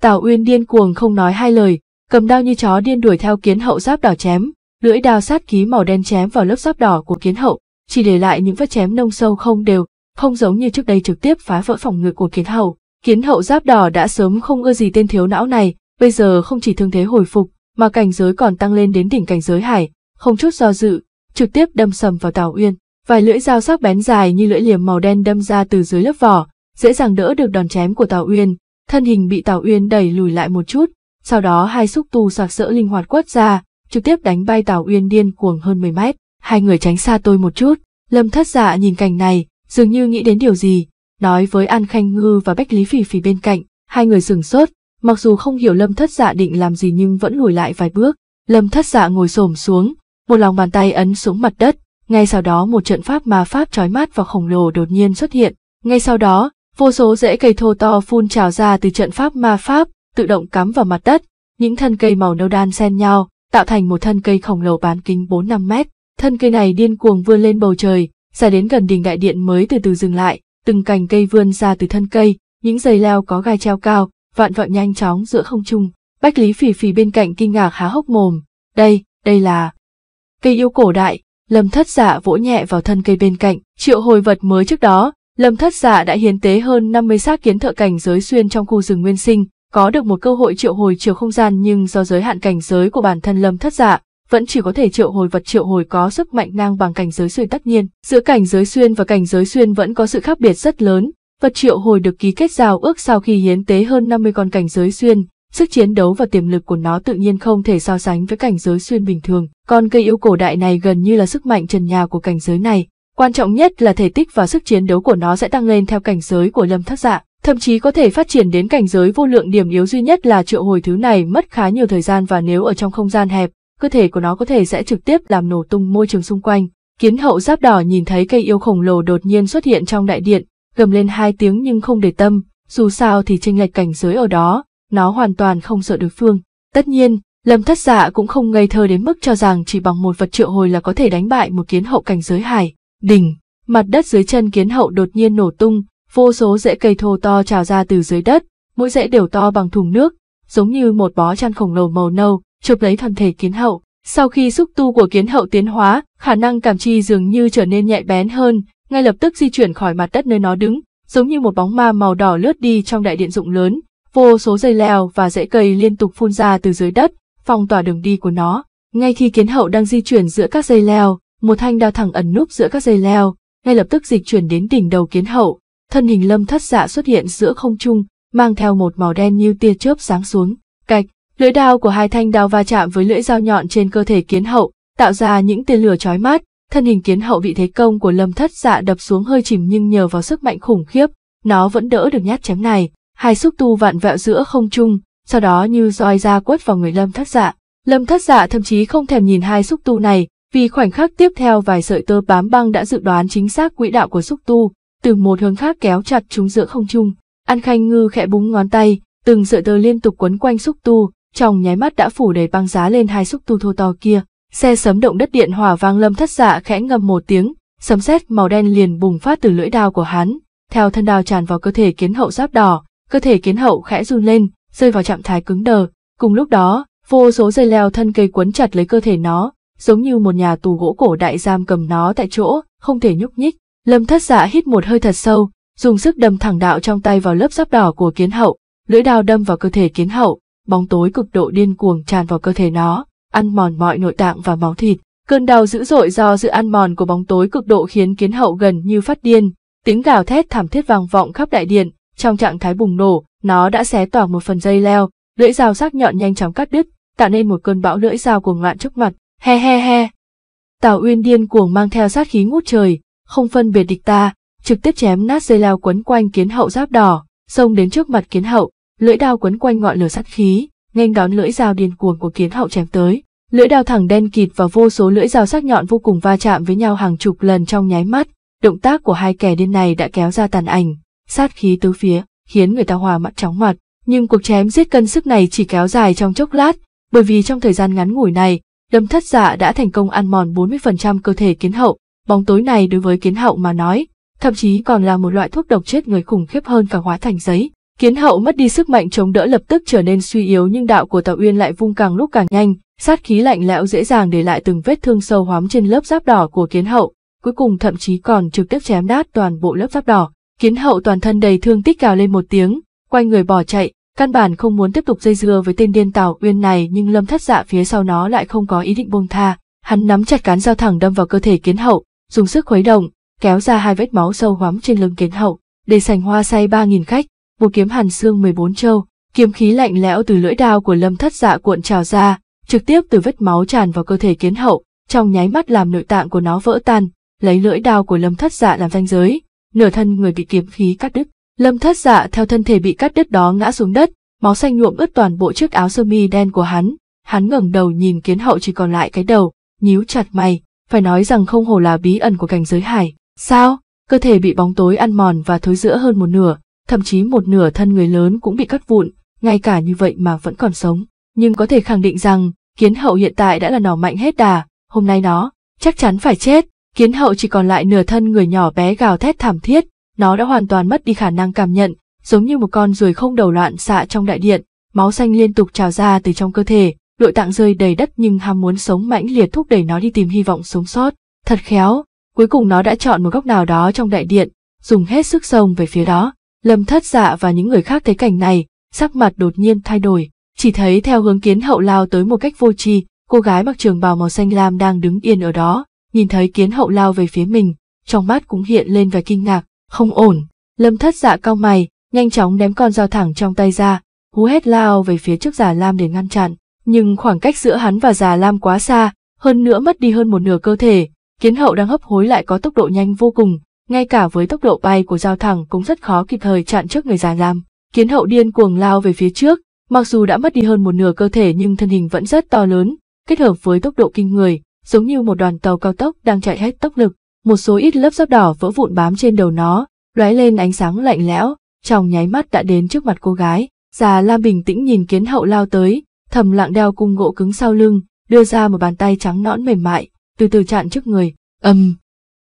Tào Uyên điên cuồng không nói hai lời, cầm đao như chó điên đuổi theo kiến hậu giáp đỏ chém, lưỡi đao sát khí màu đen chém vào lớp giáp đỏ của kiến hậu, chỉ để lại những vết chém nông sâu không đều, không giống như trước đây trực tiếp phá vỡ phòng ngự của kiến hậu. Kiến hậu giáp đỏ đã sớm không ưa gì tên thiếu não này, bây giờ không chỉ thương thế hồi phục, mà cảnh giới còn tăng lên đến đỉnh cảnh giới hải, không chút do dự, trực tiếp đâm sầm vào Tào Uyên. Vài lưỡi dao sắc bén dài như lưỡi liềm màu đen đâm ra từ dưới lớp vỏ, dễ dàng đỡ được đòn chém của Tào Uyên, thân hình bị Tào Uyên đẩy lùi lại một chút, sau đó hai xúc tu sạc sỡ linh hoạt quất ra, trực tiếp đánh bay Tào Uyên điên cuồng hơn 10 mét, hai người tránh xa tôi một chút, Lâm Thất Dạ nhìn cảnh này, dường như nghĩ đến điều gì, nói với An Khanh Ngư và Bách Lý Phỉ Phỉ bên cạnh, hai người sừng sốt, mặc dù không hiểu Lâm Thất Dạ định làm gì nhưng vẫn lùi lại vài bước, Lâm Thất Dạ ngồi xổm xuống, một lòng bàn tay ấn xuống mặt đất, ngay sau đó một trận pháp ma pháp chói mắt và khổng lồ đột nhiên xuất hiện, ngay sau đó, Vô số rễ cây thô to phun trào ra từ trận pháp ma pháp, tự động cắm vào mặt đất, những thân cây màu nâu đan xen nhau, tạo thành một thân cây khổng lồ bán kính bốn năm mét. Thân cây này điên cuồng vươn lên bầu trời, ra đến gần đỉnh đại điện mới từ từ dừng lại, từng cành cây vươn ra từ thân cây, những dây leo có gai treo cao, vạn vẹo nhanh chóng giữa không trung. Bách Lý Phỉ Phỉ bên cạnh kinh ngạc há hốc mồm, đây, đây là cây yêu cổ đại, Lâm Thất giả dạ vỗ nhẹ vào thân cây bên cạnh, triệu hồi vật mới trước đó, Lâm Thất giả dạ đã hiến tế hơn 50 xác kiến thợ cảnh giới xuyên trong khu rừng nguyên sinh, có được một cơ hội triệu hồi chiều không gian nhưng do giới hạn cảnh giới của bản thân Lâm Thất giả dạ, vẫn chỉ có thể triệu hồi vật triệu hồi có sức mạnh ngang bằng cảnh giới xuyên tất nhiên. Giữa cảnh giới xuyên và cảnh giới xuyên vẫn có sự khác biệt rất lớn, vật triệu hồi được ký kết giao ước sau khi hiến tế hơn 50 con cảnh giới xuyên, sức chiến đấu và tiềm lực của nó tự nhiên không thể so sánh với cảnh giới xuyên bình thường. Con cây yêu cổ đại này gần như là sức mạnh trần nhà của cảnh giới này, Quan trọng nhất là thể tích và sức chiến đấu của nó sẽ tăng lên theo cảnh giới của lâm thác dạ, thậm chí có thể phát triển đến cảnh giới vô lượng điểm yếu duy nhất là triệu hồi thứ này mất khá nhiều thời gian và nếu ở trong không gian hẹp, cơ thể của nó có thể sẽ trực tiếp làm nổ tung môi trường xung quanh. Kiến hậu giáp đỏ nhìn thấy cây yêu khổng lồ đột nhiên xuất hiện trong đại điện, gầm lên hai tiếng nhưng không để tâm, dù sao thì tranh lệch cảnh giới ở đó, nó hoàn toàn không sợ đối phương. Tất nhiên, Lâm thất dạ cũng không ngây thơ đến mức cho rằng chỉ bằng một vật triệu hồi là có thể đánh bại một kiến hậu cảnh giới hải. Đỉnh, mặt đất dưới chân kiến hậu đột nhiên nổ tung, vô số rễ cây thô to trào ra từ dưới đất, mỗi rễ đều to bằng thùng nước, giống như một bó chăn khổng lồ màu nâu, chụp lấy thân thể kiến hậu. Sau khi xúc tu của kiến hậu tiến hóa, khả năng cảm chi dường như trở nên nhạy bén hơn, ngay lập tức di chuyển khỏi mặt đất nơi nó đứng, giống như một bóng ma màu đỏ lướt đi trong đại điện rộng lớn, vô số dây leo và rễ cây liên tục phun ra từ dưới đất, phong tỏa đường đi của nó. Ngay khi kiến hậu đang di chuyển giữa các dây leo, một thanh đao thẳng ẩn núp giữa các dây leo, ngay lập tức dịch chuyển đến đỉnh đầu kiến hậu, thân hình lâm thất dạ xuất hiện giữa không trung, mang theo một màu đen như tia chớp sáng xuống, cạch, lưỡi đao của hai thanh đao va chạm với lưỡi dao nhọn trên cơ thể kiến hậu, tạo ra những tia lửa chói mắt, thân hình kiến hậu vị thế công của lâm thất dạ đập xuống hơi chìm nhưng nhờ vào sức mạnh khủng khiếp, nó vẫn đỡ được nhát chém này, hai xúc tu vạn vẹo giữa không trung, sau đó như roi ra quất vào người lâm thất dạ. Lâm thất dạ thậm chí không thèm nhìn hai xúc tu này, vì khoảnh khắc tiếp theo vài sợi tơ bám băng đã dự đoán chính xác quỹ đạo của xúc tu, từ một hướng khác kéo chặt chúng giữa không trung. An Khanh Ngư khẽ búng ngón tay, từng sợi tơ liên tục quấn quanh xúc tu, trong nháy mắt đã phủ đầy băng giá lên hai xúc tu thô to kia. Xe sấm động đất điện hỏa vang lâm thất dạ khẽ ngầm một tiếng, sấm sét màu đen liền bùng phát từ lưỡi đao của hắn, theo thân đao tràn vào cơ thể kiến hậu giáp đỏ, cơ thể kiến hậu khẽ run lên, rơi vào trạng thái cứng đờ. Cùng lúc đó, vô số dây leo thân cây quấn chặt lấy cơ thể nó, giống như một nhà tù gỗ cổ đại giam cầm nó tại chỗ, không thể nhúc nhích. Lâm thất dạ hít một hơi thật sâu, dùng sức đâm thẳng đạo trong tay vào lớp giáp đỏ của kiến hậu, lưỡi đao đâm vào cơ thể kiến hậu, bóng tối cực độ điên cuồng tràn vào cơ thể nó, ăn mòn mọi nội tạng và máu thịt. Cơn đau dữ dội do sự ăn mòn của bóng tối cực độ khiến kiến hậu gần như phát điên, tiếng gào thét thảm thiết vang vọng khắp đại điện, trong trạng thái bùng nổ, nó đã xé toạc một phần dây leo, lưỡi dao sắc nhọn nhanh chóng cắt đứt, tạo nên một cơn bão lưỡi dao cuồng loạn trước mặt, he he he. Tào Uyên điên cuồng mang theo sát khí ngút trời, không phân biệt địch ta, trực tiếp chém nát dây leo quấn quanh kiến hậu giáp đỏ, xông đến trước mặt kiến hậu, lưỡi đao quấn quanh ngọn lửa sát khí, nghênh đón lưỡi dao điên cuồng của kiến hậu chém tới. Lưỡi đao thẳng đen kịt và vô số lưỡi dao sắc nhọn vô cùng va chạm với nhau hàng chục lần trong nháy mắt, động tác của hai kẻ điên này đã kéo ra tàn ảnh, sát khí tứ phía, khiến người ta hòa mặt chóng mặt. Nhưng cuộc chém giết cân sức này chỉ kéo dài trong chốc lát, bởi vì trong thời gian ngắn ngủi này, Đâm thất dạ đã thành công ăn mòn 40% cơ thể kiến hậu, bóng tối này đối với kiến hậu mà nói, thậm chí còn là một loại thuốc độc chết người khủng khiếp hơn cả hóa thành giấy. Kiến hậu mất đi sức mạnh chống đỡ lập tức trở nên suy yếu nhưng đạo của Tào Uyên lại vung càng lúc càng nhanh, sát khí lạnh lẽo dễ dàng để lại từng vết thương sâu hoắm trên lớp giáp đỏ của kiến hậu, cuối cùng thậm chí còn trực tiếp chém đát toàn bộ lớp giáp đỏ. Kiến hậu toàn thân đầy thương tích cào lên một tiếng, quay người bỏ chạy, Căn bản không muốn tiếp tục dây dưa với tên điên Tào Uyên này nhưng Lâm Thất Dạ phía sau nó lại không có ý định buông tha, hắn nắm chặt cán dao thẳng đâm vào cơ thể kiến hậu, dùng sức khuấy động, kéo ra hai vết máu sâu hoắm trên lưng kiến hậu, để sành hoa say ba nghìn khách, một kiếm hàn xương 14 châu, kiếm khí lạnh lẽo từ lưỡi đao của Lâm Thất Dạ cuộn trào ra, trực tiếp từ vết máu tràn vào cơ thể kiến hậu, trong nháy mắt làm nội tạng của nó vỡ tan, lấy lưỡi đao của Lâm Thất Dạ làm ranh giới, nửa thân người bị kiếm khí cắt đứt. Lâm thất dạ theo thân thể bị cắt đứt đó ngã xuống đất, máu xanh nhuộm ướt toàn bộ chiếc áo sơ mi đen của hắn, hắn ngẩng đầu nhìn kiến hậu chỉ còn lại cái đầu, nhíu chặt mày, phải nói rằng không hồ là bí ẩn của cảnh giới hải. Sao? Cơ thể bị bóng tối ăn mòn và thối rữa hơn một nửa, thậm chí một nửa thân người lớn cũng bị cắt vụn, ngay cả như vậy mà vẫn còn sống. Nhưng có thể khẳng định rằng, kiến hậu hiện tại đã là nỏ mạnh hết đà, hôm nay nó, chắc chắn phải chết. Kiến hậu chỉ còn lại nửa thân người nhỏ bé gào thét thảm thiết, nó đã hoàn toàn mất đi khả năng cảm nhận, giống như một con ruồi không đầu loạn xạ trong đại điện, máu xanh liên tục trào ra từ trong cơ thể, nội tạng rơi đầy đất nhưng ham muốn sống mãnh liệt thúc đẩy nó đi tìm hy vọng sống sót. Thật khéo, cuối cùng nó đã chọn một góc nào đó trong đại điện, dùng hết sức sông về phía đó. Lâm thất dạ và những người khác thấy cảnh này, sắc mặt đột nhiên thay đổi, chỉ thấy theo hướng kiến hậu lao tới một cách vô tri, cô gái mặc trường bào màu xanh lam đang đứng yên ở đó, nhìn thấy kiến hậu lao về phía mình, trong mắt cũng hiện lên vẻ kinh ngạc, không ổn, lâm thất dạ cao mày, nhanh chóng ném con dao thẳng trong tay ra, hú hét lao về phía trước già lam để ngăn chặn. Nhưng khoảng cách giữa hắn và già lam quá xa, hơn nữa mất đi hơn một nửa cơ thể, kiến hậu đang hấp hối lại có tốc độ nhanh vô cùng, ngay cả với tốc độ bay của dao thẳng cũng rất khó kịp thời chặn trước người già lam. Kiến hậu điên cuồng lao về phía trước, mặc dù đã mất đi hơn một nửa cơ thể nhưng thân hình vẫn rất to lớn, kết hợp với tốc độ kinh người, giống như một đoàn tàu cao tốc đang chạy hết tốc lực, một số ít lớp giáp đỏ vỡ vụn bám trên đầu nó, lóe lên ánh sáng lạnh lẽo, trong nháy mắt đã đến trước mặt cô gái. Già Lam bình tĩnh nhìn kiến hậu lao tới, thầm lặng đeo cung gỗ cứng sau lưng, đưa ra một bàn tay trắng nõn mềm mại, từ từ chặn trước người, ầm.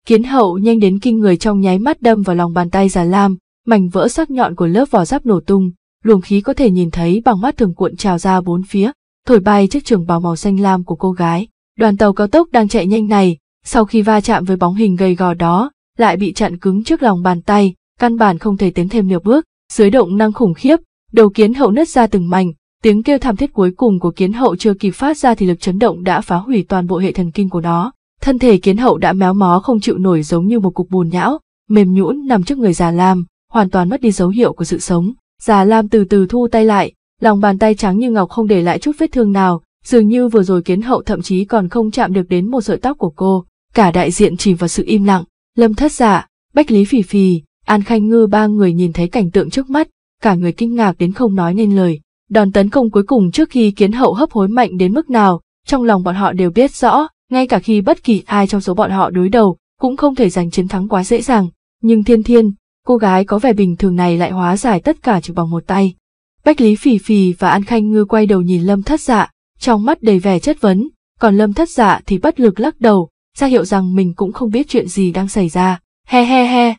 Kiến hậu nhanh đến kinh người trong nháy mắt đâm vào lòng bàn tay Già Lam, mảnh vỡ sắc nhọn của lớp vỏ giáp nổ tung, luồng khí có thể nhìn thấy bằng mắt thường cuộn trào ra bốn phía, thổi bay chiếc trường bào màu xanh lam của cô gái. Đoàn tàu cao tốc đang chạy nhanh này, sau khi va chạm với bóng hình gầy gò đó, lại bị chặn cứng trước lòng bàn tay, căn bản không thể tiến thêm nửa bước, dưới động năng khủng khiếp, đầu kiến hậu nứt ra từng mảnh, tiếng kêu thảm thiết cuối cùng của kiến hậu chưa kịp phát ra thì lực chấn động đã phá hủy toàn bộ hệ thần kinh của nó. Thân thể kiến hậu đã méo mó không chịu nổi giống như một cục bùn nhão, mềm nhũn nằm trước người già Lam, hoàn toàn mất đi dấu hiệu của sự sống. Già Lam từ từ thu tay lại, lòng bàn tay trắng như ngọc không để lại chút vết thương nào, dường như vừa rồi kiến hậu thậm chí còn không chạm được đến một sợi tóc của cô cả đại diện chìm vào sự im lặng, lâm thất dạ, bách lý phì phì, an khanh ngư ba người nhìn thấy cảnh tượng trước mắt, cả người kinh ngạc đến không nói nên lời. Đòn tấn công cuối cùng trước khi kiến hậu hấp hối mạnh đến mức nào, trong lòng bọn họ đều biết rõ, ngay cả khi bất kỳ ai trong số bọn họ đối đầu, cũng không thể giành chiến thắng quá dễ dàng. Nhưng thiên thiên, cô gái có vẻ bình thường này lại hóa giải tất cả chỉ bằng một tay. Bách Lý Phì Phì và An Khanh Ngư quay đầu nhìn Lâm Thất Dạ, trong mắt đầy vẻ chất vấn, còn Lâm Thất Dạ thì bất lực lắc đầu, ra hiệu rằng mình cũng không biết chuyện gì đang xảy ra, he he he.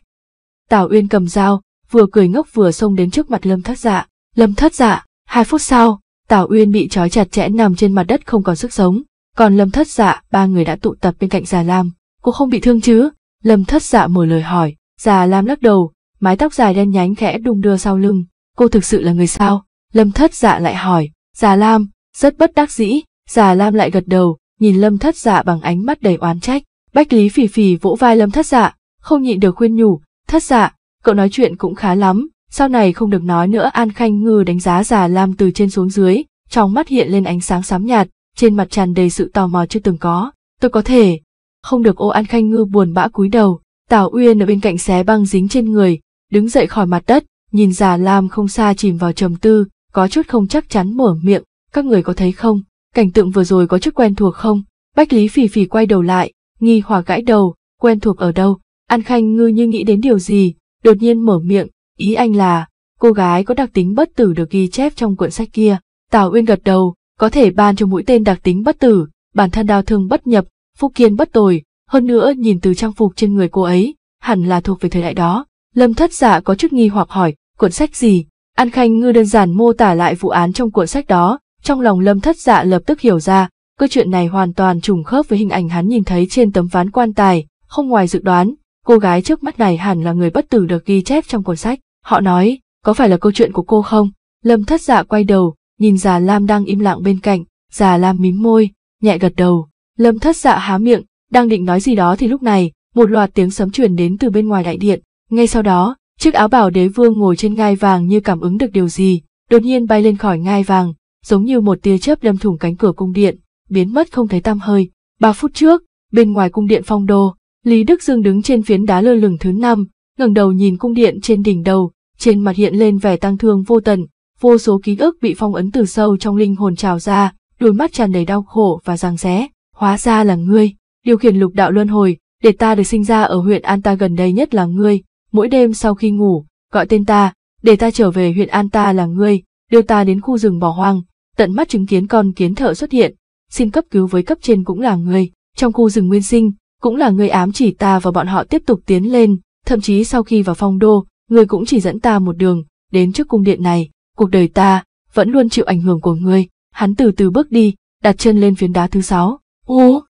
Tào Uyên cầm dao, vừa cười ngốc vừa xông đến trước mặt Lâm Thất Dạ. Lâm Thất Dạ, hai phút sau, Tào Uyên bị trói chặt chẽ nằm trên mặt đất không còn sức sống, còn Lâm Thất Dạ, ba người đã tụ tập bên cạnh Già Lam. Cô không bị thương chứ? Lâm Thất Dạ mở lời hỏi, Già Lam lắc đầu, mái tóc dài đen nhánh khẽ đung đưa sau lưng. Cô thực sự là người sao? Lâm Thất Dạ lại hỏi, Già Lam, rất bất đắc dĩ, Già Lam lại gật đầu, nhìn lâm thất dạ bằng ánh mắt đầy oán trách. Bách Lý phì phì vỗ vai lâm thất dạ, không nhịn được khuyên nhủ, thất dạ, cậu nói chuyện cũng khá lắm, sau này không được nói nữa An Khanh Ngư đánh giá già Lam từ trên xuống dưới, trong mắt hiện lên ánh sáng xám nhạt, trên mặt tràn đầy sự tò mò chưa từng có, tôi có thể. Không được ô An Khanh Ngư buồn bã cúi đầu, Tào Uyên ở bên cạnh xé băng dính trên người, đứng dậy khỏi mặt đất, nhìn già Lam không xa chìm vào trầm tư, có chút không chắc chắn mở miệng, các người có thấy không, cảnh tượng vừa rồi có chút quen thuộc không? Bách Lý phì phì quay đầu lại, nghi hòa gãi đầu, quen thuộc ở đâu? An Khanh ngư như nghĩ đến điều gì, đột nhiên mở miệng, ý anh là, cô gái có đặc tính bất tử được ghi chép trong cuộn sách kia. Tào Uyên gật đầu, có thể ban cho mũi tên đặc tính bất tử, bản thân đao thương bất nhập, phúc kiên bất tồi, hơn nữa nhìn từ trang phục trên người cô ấy, hẳn là thuộc về thời đại đó. Lâm thất giả dạ có chức nghi hoặc hỏi, cuộn sách gì? An Khanh ngư đơn giản mô tả lại vụ án trong cuộn sách đó, trong lòng lâm thất dạ lập tức hiểu ra, câu chuyện này hoàn toàn trùng khớp với hình ảnh hắn nhìn thấy trên tấm ván quan tài, không ngoài dự đoán, cô gái trước mắt này hẳn là người bất tử được ghi chép trong cuốn sách. Họ nói, có phải là câu chuyện của cô không? Lâm thất dạ quay đầu, nhìn già Lam đang im lặng bên cạnh, già Lam mím môi, nhẹ gật đầu. Lâm thất dạ há miệng, đang định nói gì đó thì lúc này, một loạt tiếng sấm truyền đến từ bên ngoài đại điện. Ngay sau đó, chiếc áo bảo đế vương ngồi trên ngai vàng như cảm ứng được điều gì, đột nhiên bay lên khỏi ngai vàng, giống như một tia chớp đâm thủng cánh cửa cung điện, biến mất không thấy tăm hơi. Ba phút trước, bên ngoài cung điện phong đô, Lý Đức Dương đứng trên phiến đá lơ lửng thứ năm, ngẩng đầu nhìn cung điện trên đỉnh đầu, trên mặt hiện lên vẻ tăng thương vô tận, vô số ký ức bị phong ấn từ sâu trong linh hồn trào ra, đôi mắt tràn đầy đau khổ và giằng xé Hóa ra là ngươi, điều khiển lục đạo luân hồi, để ta được sinh ra ở huyện An Ta gần đây nhất là ngươi, mỗi đêm sau khi ngủ, gọi tên ta, để ta trở về huyện An Ta là ngươi, đưa ta đến khu rừng bỏ hoang, tận mắt chứng kiến con kiến thợ xuất hiện, xin cấp cứu với cấp trên cũng là người, trong khu rừng nguyên sinh, cũng là người ám chỉ ta và bọn họ tiếp tục tiến lên, thậm chí sau khi vào phong đô, người cũng chỉ dẫn ta một đường, đến trước cung điện này, cuộc đời ta, vẫn luôn chịu ảnh hưởng của người, hắn từ từ bước đi, đặt chân lên phiến đá thứ sáu. Ô!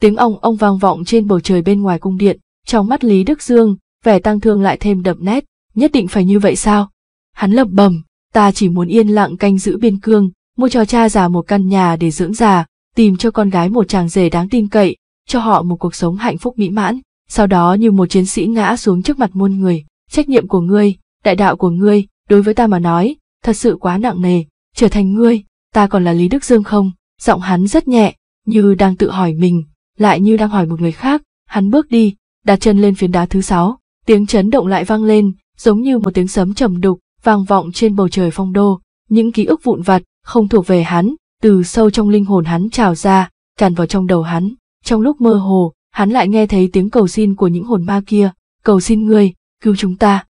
Tiếng ong ong vang vọng trên bầu trời bên ngoài cung điện, trong mắt Lý Đức Dương, vẻ tăng thương lại thêm đậm nét, nhất định phải như vậy sao? Hắn lẩm bẩm, ta chỉ muốn yên lặng canh giữ biên cương, mua cho cha già một căn nhà để dưỡng già, tìm cho con gái một chàng rể đáng tin cậy, cho họ một cuộc sống hạnh phúc mỹ mãn, sau đó như một chiến sĩ ngã xuống trước mặt muôn người, trách nhiệm của ngươi, đại đạo của ngươi, đối với ta mà nói, thật sự quá nặng nề, trở thành ngươi, ta còn là Lý Đức Dương không? Giọng hắn rất nhẹ, như đang tự hỏi mình, lại như đang hỏi một người khác, hắn bước đi, đặt chân lên phiến đá thứ sáu, tiếng chấn động lại vang lên, giống như một tiếng sấm trầm đục, vang vọng trên bầu trời phong đô, những ký ức vụn vặt, không thuộc về hắn, từ sâu trong linh hồn hắn trào ra, tràn vào trong đầu hắn. Trong lúc mơ hồ, hắn lại nghe thấy tiếng cầu xin của những hồn ma kia, cầu xin ngươi, cứu chúng ta.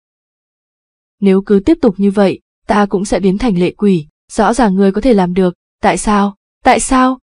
Nếu cứ tiếp tục như vậy, ta cũng sẽ biến thành lệ quỷ, rõ ràng ngươi có thể làm được, tại sao, tại sao?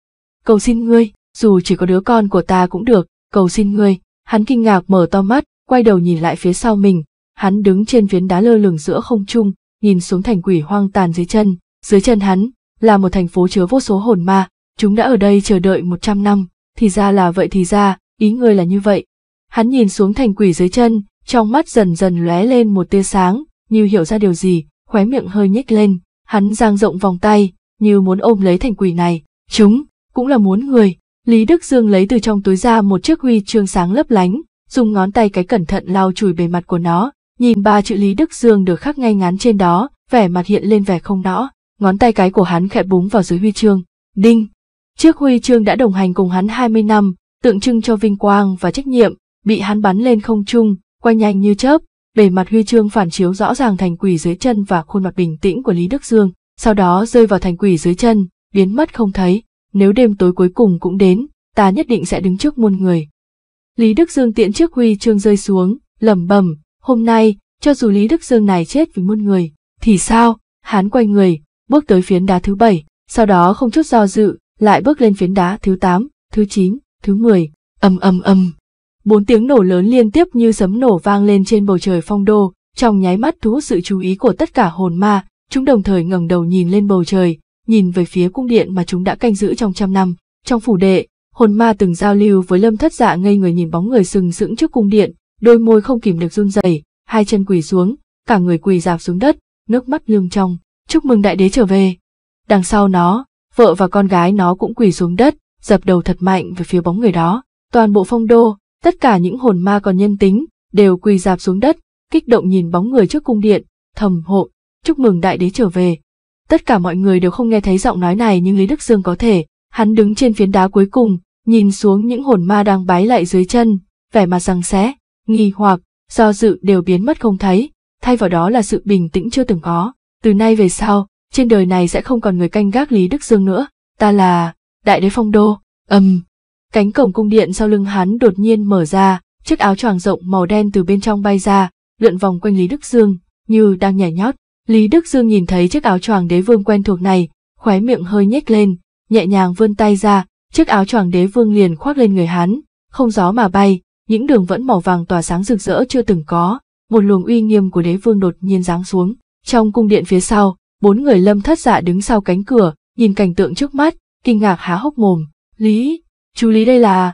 Cầu xin ngươi, dù chỉ có đứa con của ta cũng được, cầu xin ngươi, hắn kinh ngạc mở to mắt, quay đầu nhìn lại phía sau mình, hắn đứng trên phiến đá lơ lửng giữa không trung, nhìn xuống thành quỷ hoang tàn dưới chân, dưới chân hắn, là một thành phố chứa vô số hồn ma, chúng đã ở đây chờ đợi 100 năm, thì ra là vậy thì ra, ý ngươi là như vậy. Hắn nhìn xuống thành quỷ dưới chân, trong mắt dần dần lóe lên một tia sáng, như hiểu ra điều gì, khóe miệng hơi nhếch lên, hắn giang rộng vòng tay, như muốn ôm lấy thành quỷ này, chúng, cũng là muốn người. Lý Đức Dương lấy từ trong túi ra một chiếc huy chương sáng lấp lánh, dùng ngón tay cái cẩn thận lau chùi bề mặt của nó, nhìn ba chữ Lý Đức Dương được khắc ngay ngắn trên đó, vẻ mặt hiện lên vẻ không rõ ngón tay cái của hắn khẽ búng vào dưới huy chương. Đinh! Chiếc huy chương đã đồng hành cùng hắn 20 năm, tượng trưng cho vinh quang và trách nhiệm, bị hắn bắn lên không trung, quay nhanh như chớp, bề mặt huy chương phản chiếu rõ ràng thành quỷ dưới chân và khuôn mặt bình tĩnh của Lý Đức Dương, sau đó rơi vào thành quỷ dưới chân, biến mất không thấy, nếu đêm tối cuối cùng cũng đến, ta nhất định sẽ đứng trước muôn người. Lý Đức Dương tiễn chiếc huy chương rơi xuống, lẩm bẩm, hôm nay, cho dù Lý Đức Dương này chết vì muôn người, thì sao? Hắn quay người, bước tới phiến đá thứ bảy, sau đó không chút do dự, lại bước lên phiến đá thứ tám, thứ chín, thứ mười, ầm ầm ầm. Bốn tiếng nổ lớn liên tiếp như sấm nổ vang lên trên bầu trời phong đô, trong nháy mắt thu hút sự chú ý của tất cả hồn ma, chúng đồng thời ngẩng đầu nhìn lên bầu trời, nhìn về phía cung điện mà chúng đã canh giữ trong trăm năm, trong phủ đệ, hồn ma từng giao lưu với lâm thất dạ ngây người nhìn bóng người sừng sững trước cung điện, đôi môi không kìm được run rẩy, hai chân quỳ xuống, cả người quỳ dạp xuống đất, nước mắt lưng trong chúc mừng đại đế trở về. Đằng sau nó, vợ và con gái nó cũng quỳ xuống đất, dập đầu thật mạnh về phía bóng người đó. Toàn bộ phong đô, tất cả những hồn ma còn nhân tính, đều quỳ dạp xuống đất, kích động nhìn bóng người trước cung điện, thầm hộ, chúc mừng đại đế trở về. Tất cả mọi người đều không nghe thấy giọng nói này nhưng Lý Đức Dương có thể, hắn đứng trên phiến đá cuối cùng, nhìn xuống những hồn ma đang bái lại dưới chân, vẻ mặt răng xé, nghi hoặc, do dự đều biến mất không thấy, thay vào đó là sự bình tĩnh chưa từng có. Từ nay về sau, trên đời này sẽ không còn người canh gác Lý Đức Dương nữa, ta là Đại Đế Phong Đô, ầm. Cánh cổng cung điện sau lưng hắn đột nhiên mở ra, chiếc áo choàng rộng màu đen từ bên trong bay ra, lượn vòng quanh Lý Đức Dương, như đang nhảy nhót. Lý Đức Dương nhìn thấy chiếc áo choàng đế vương quen thuộc này, khóe miệng hơi nhếch lên, nhẹ nhàng vươn tay ra, chiếc áo choàng đế vương liền khoác lên người hắn, không gió mà bay, những đường vẫn màu vàng tỏa sáng rực rỡ chưa từng có, một luồng uy nghiêm của đế vương đột nhiên giáng xuống. Trong cung điện phía sau, bốn người lâm thất dạ đứng sau cánh cửa, nhìn cảnh tượng trước mắt, kinh ngạc há hốc mồm. Lý, chú Lý đây là...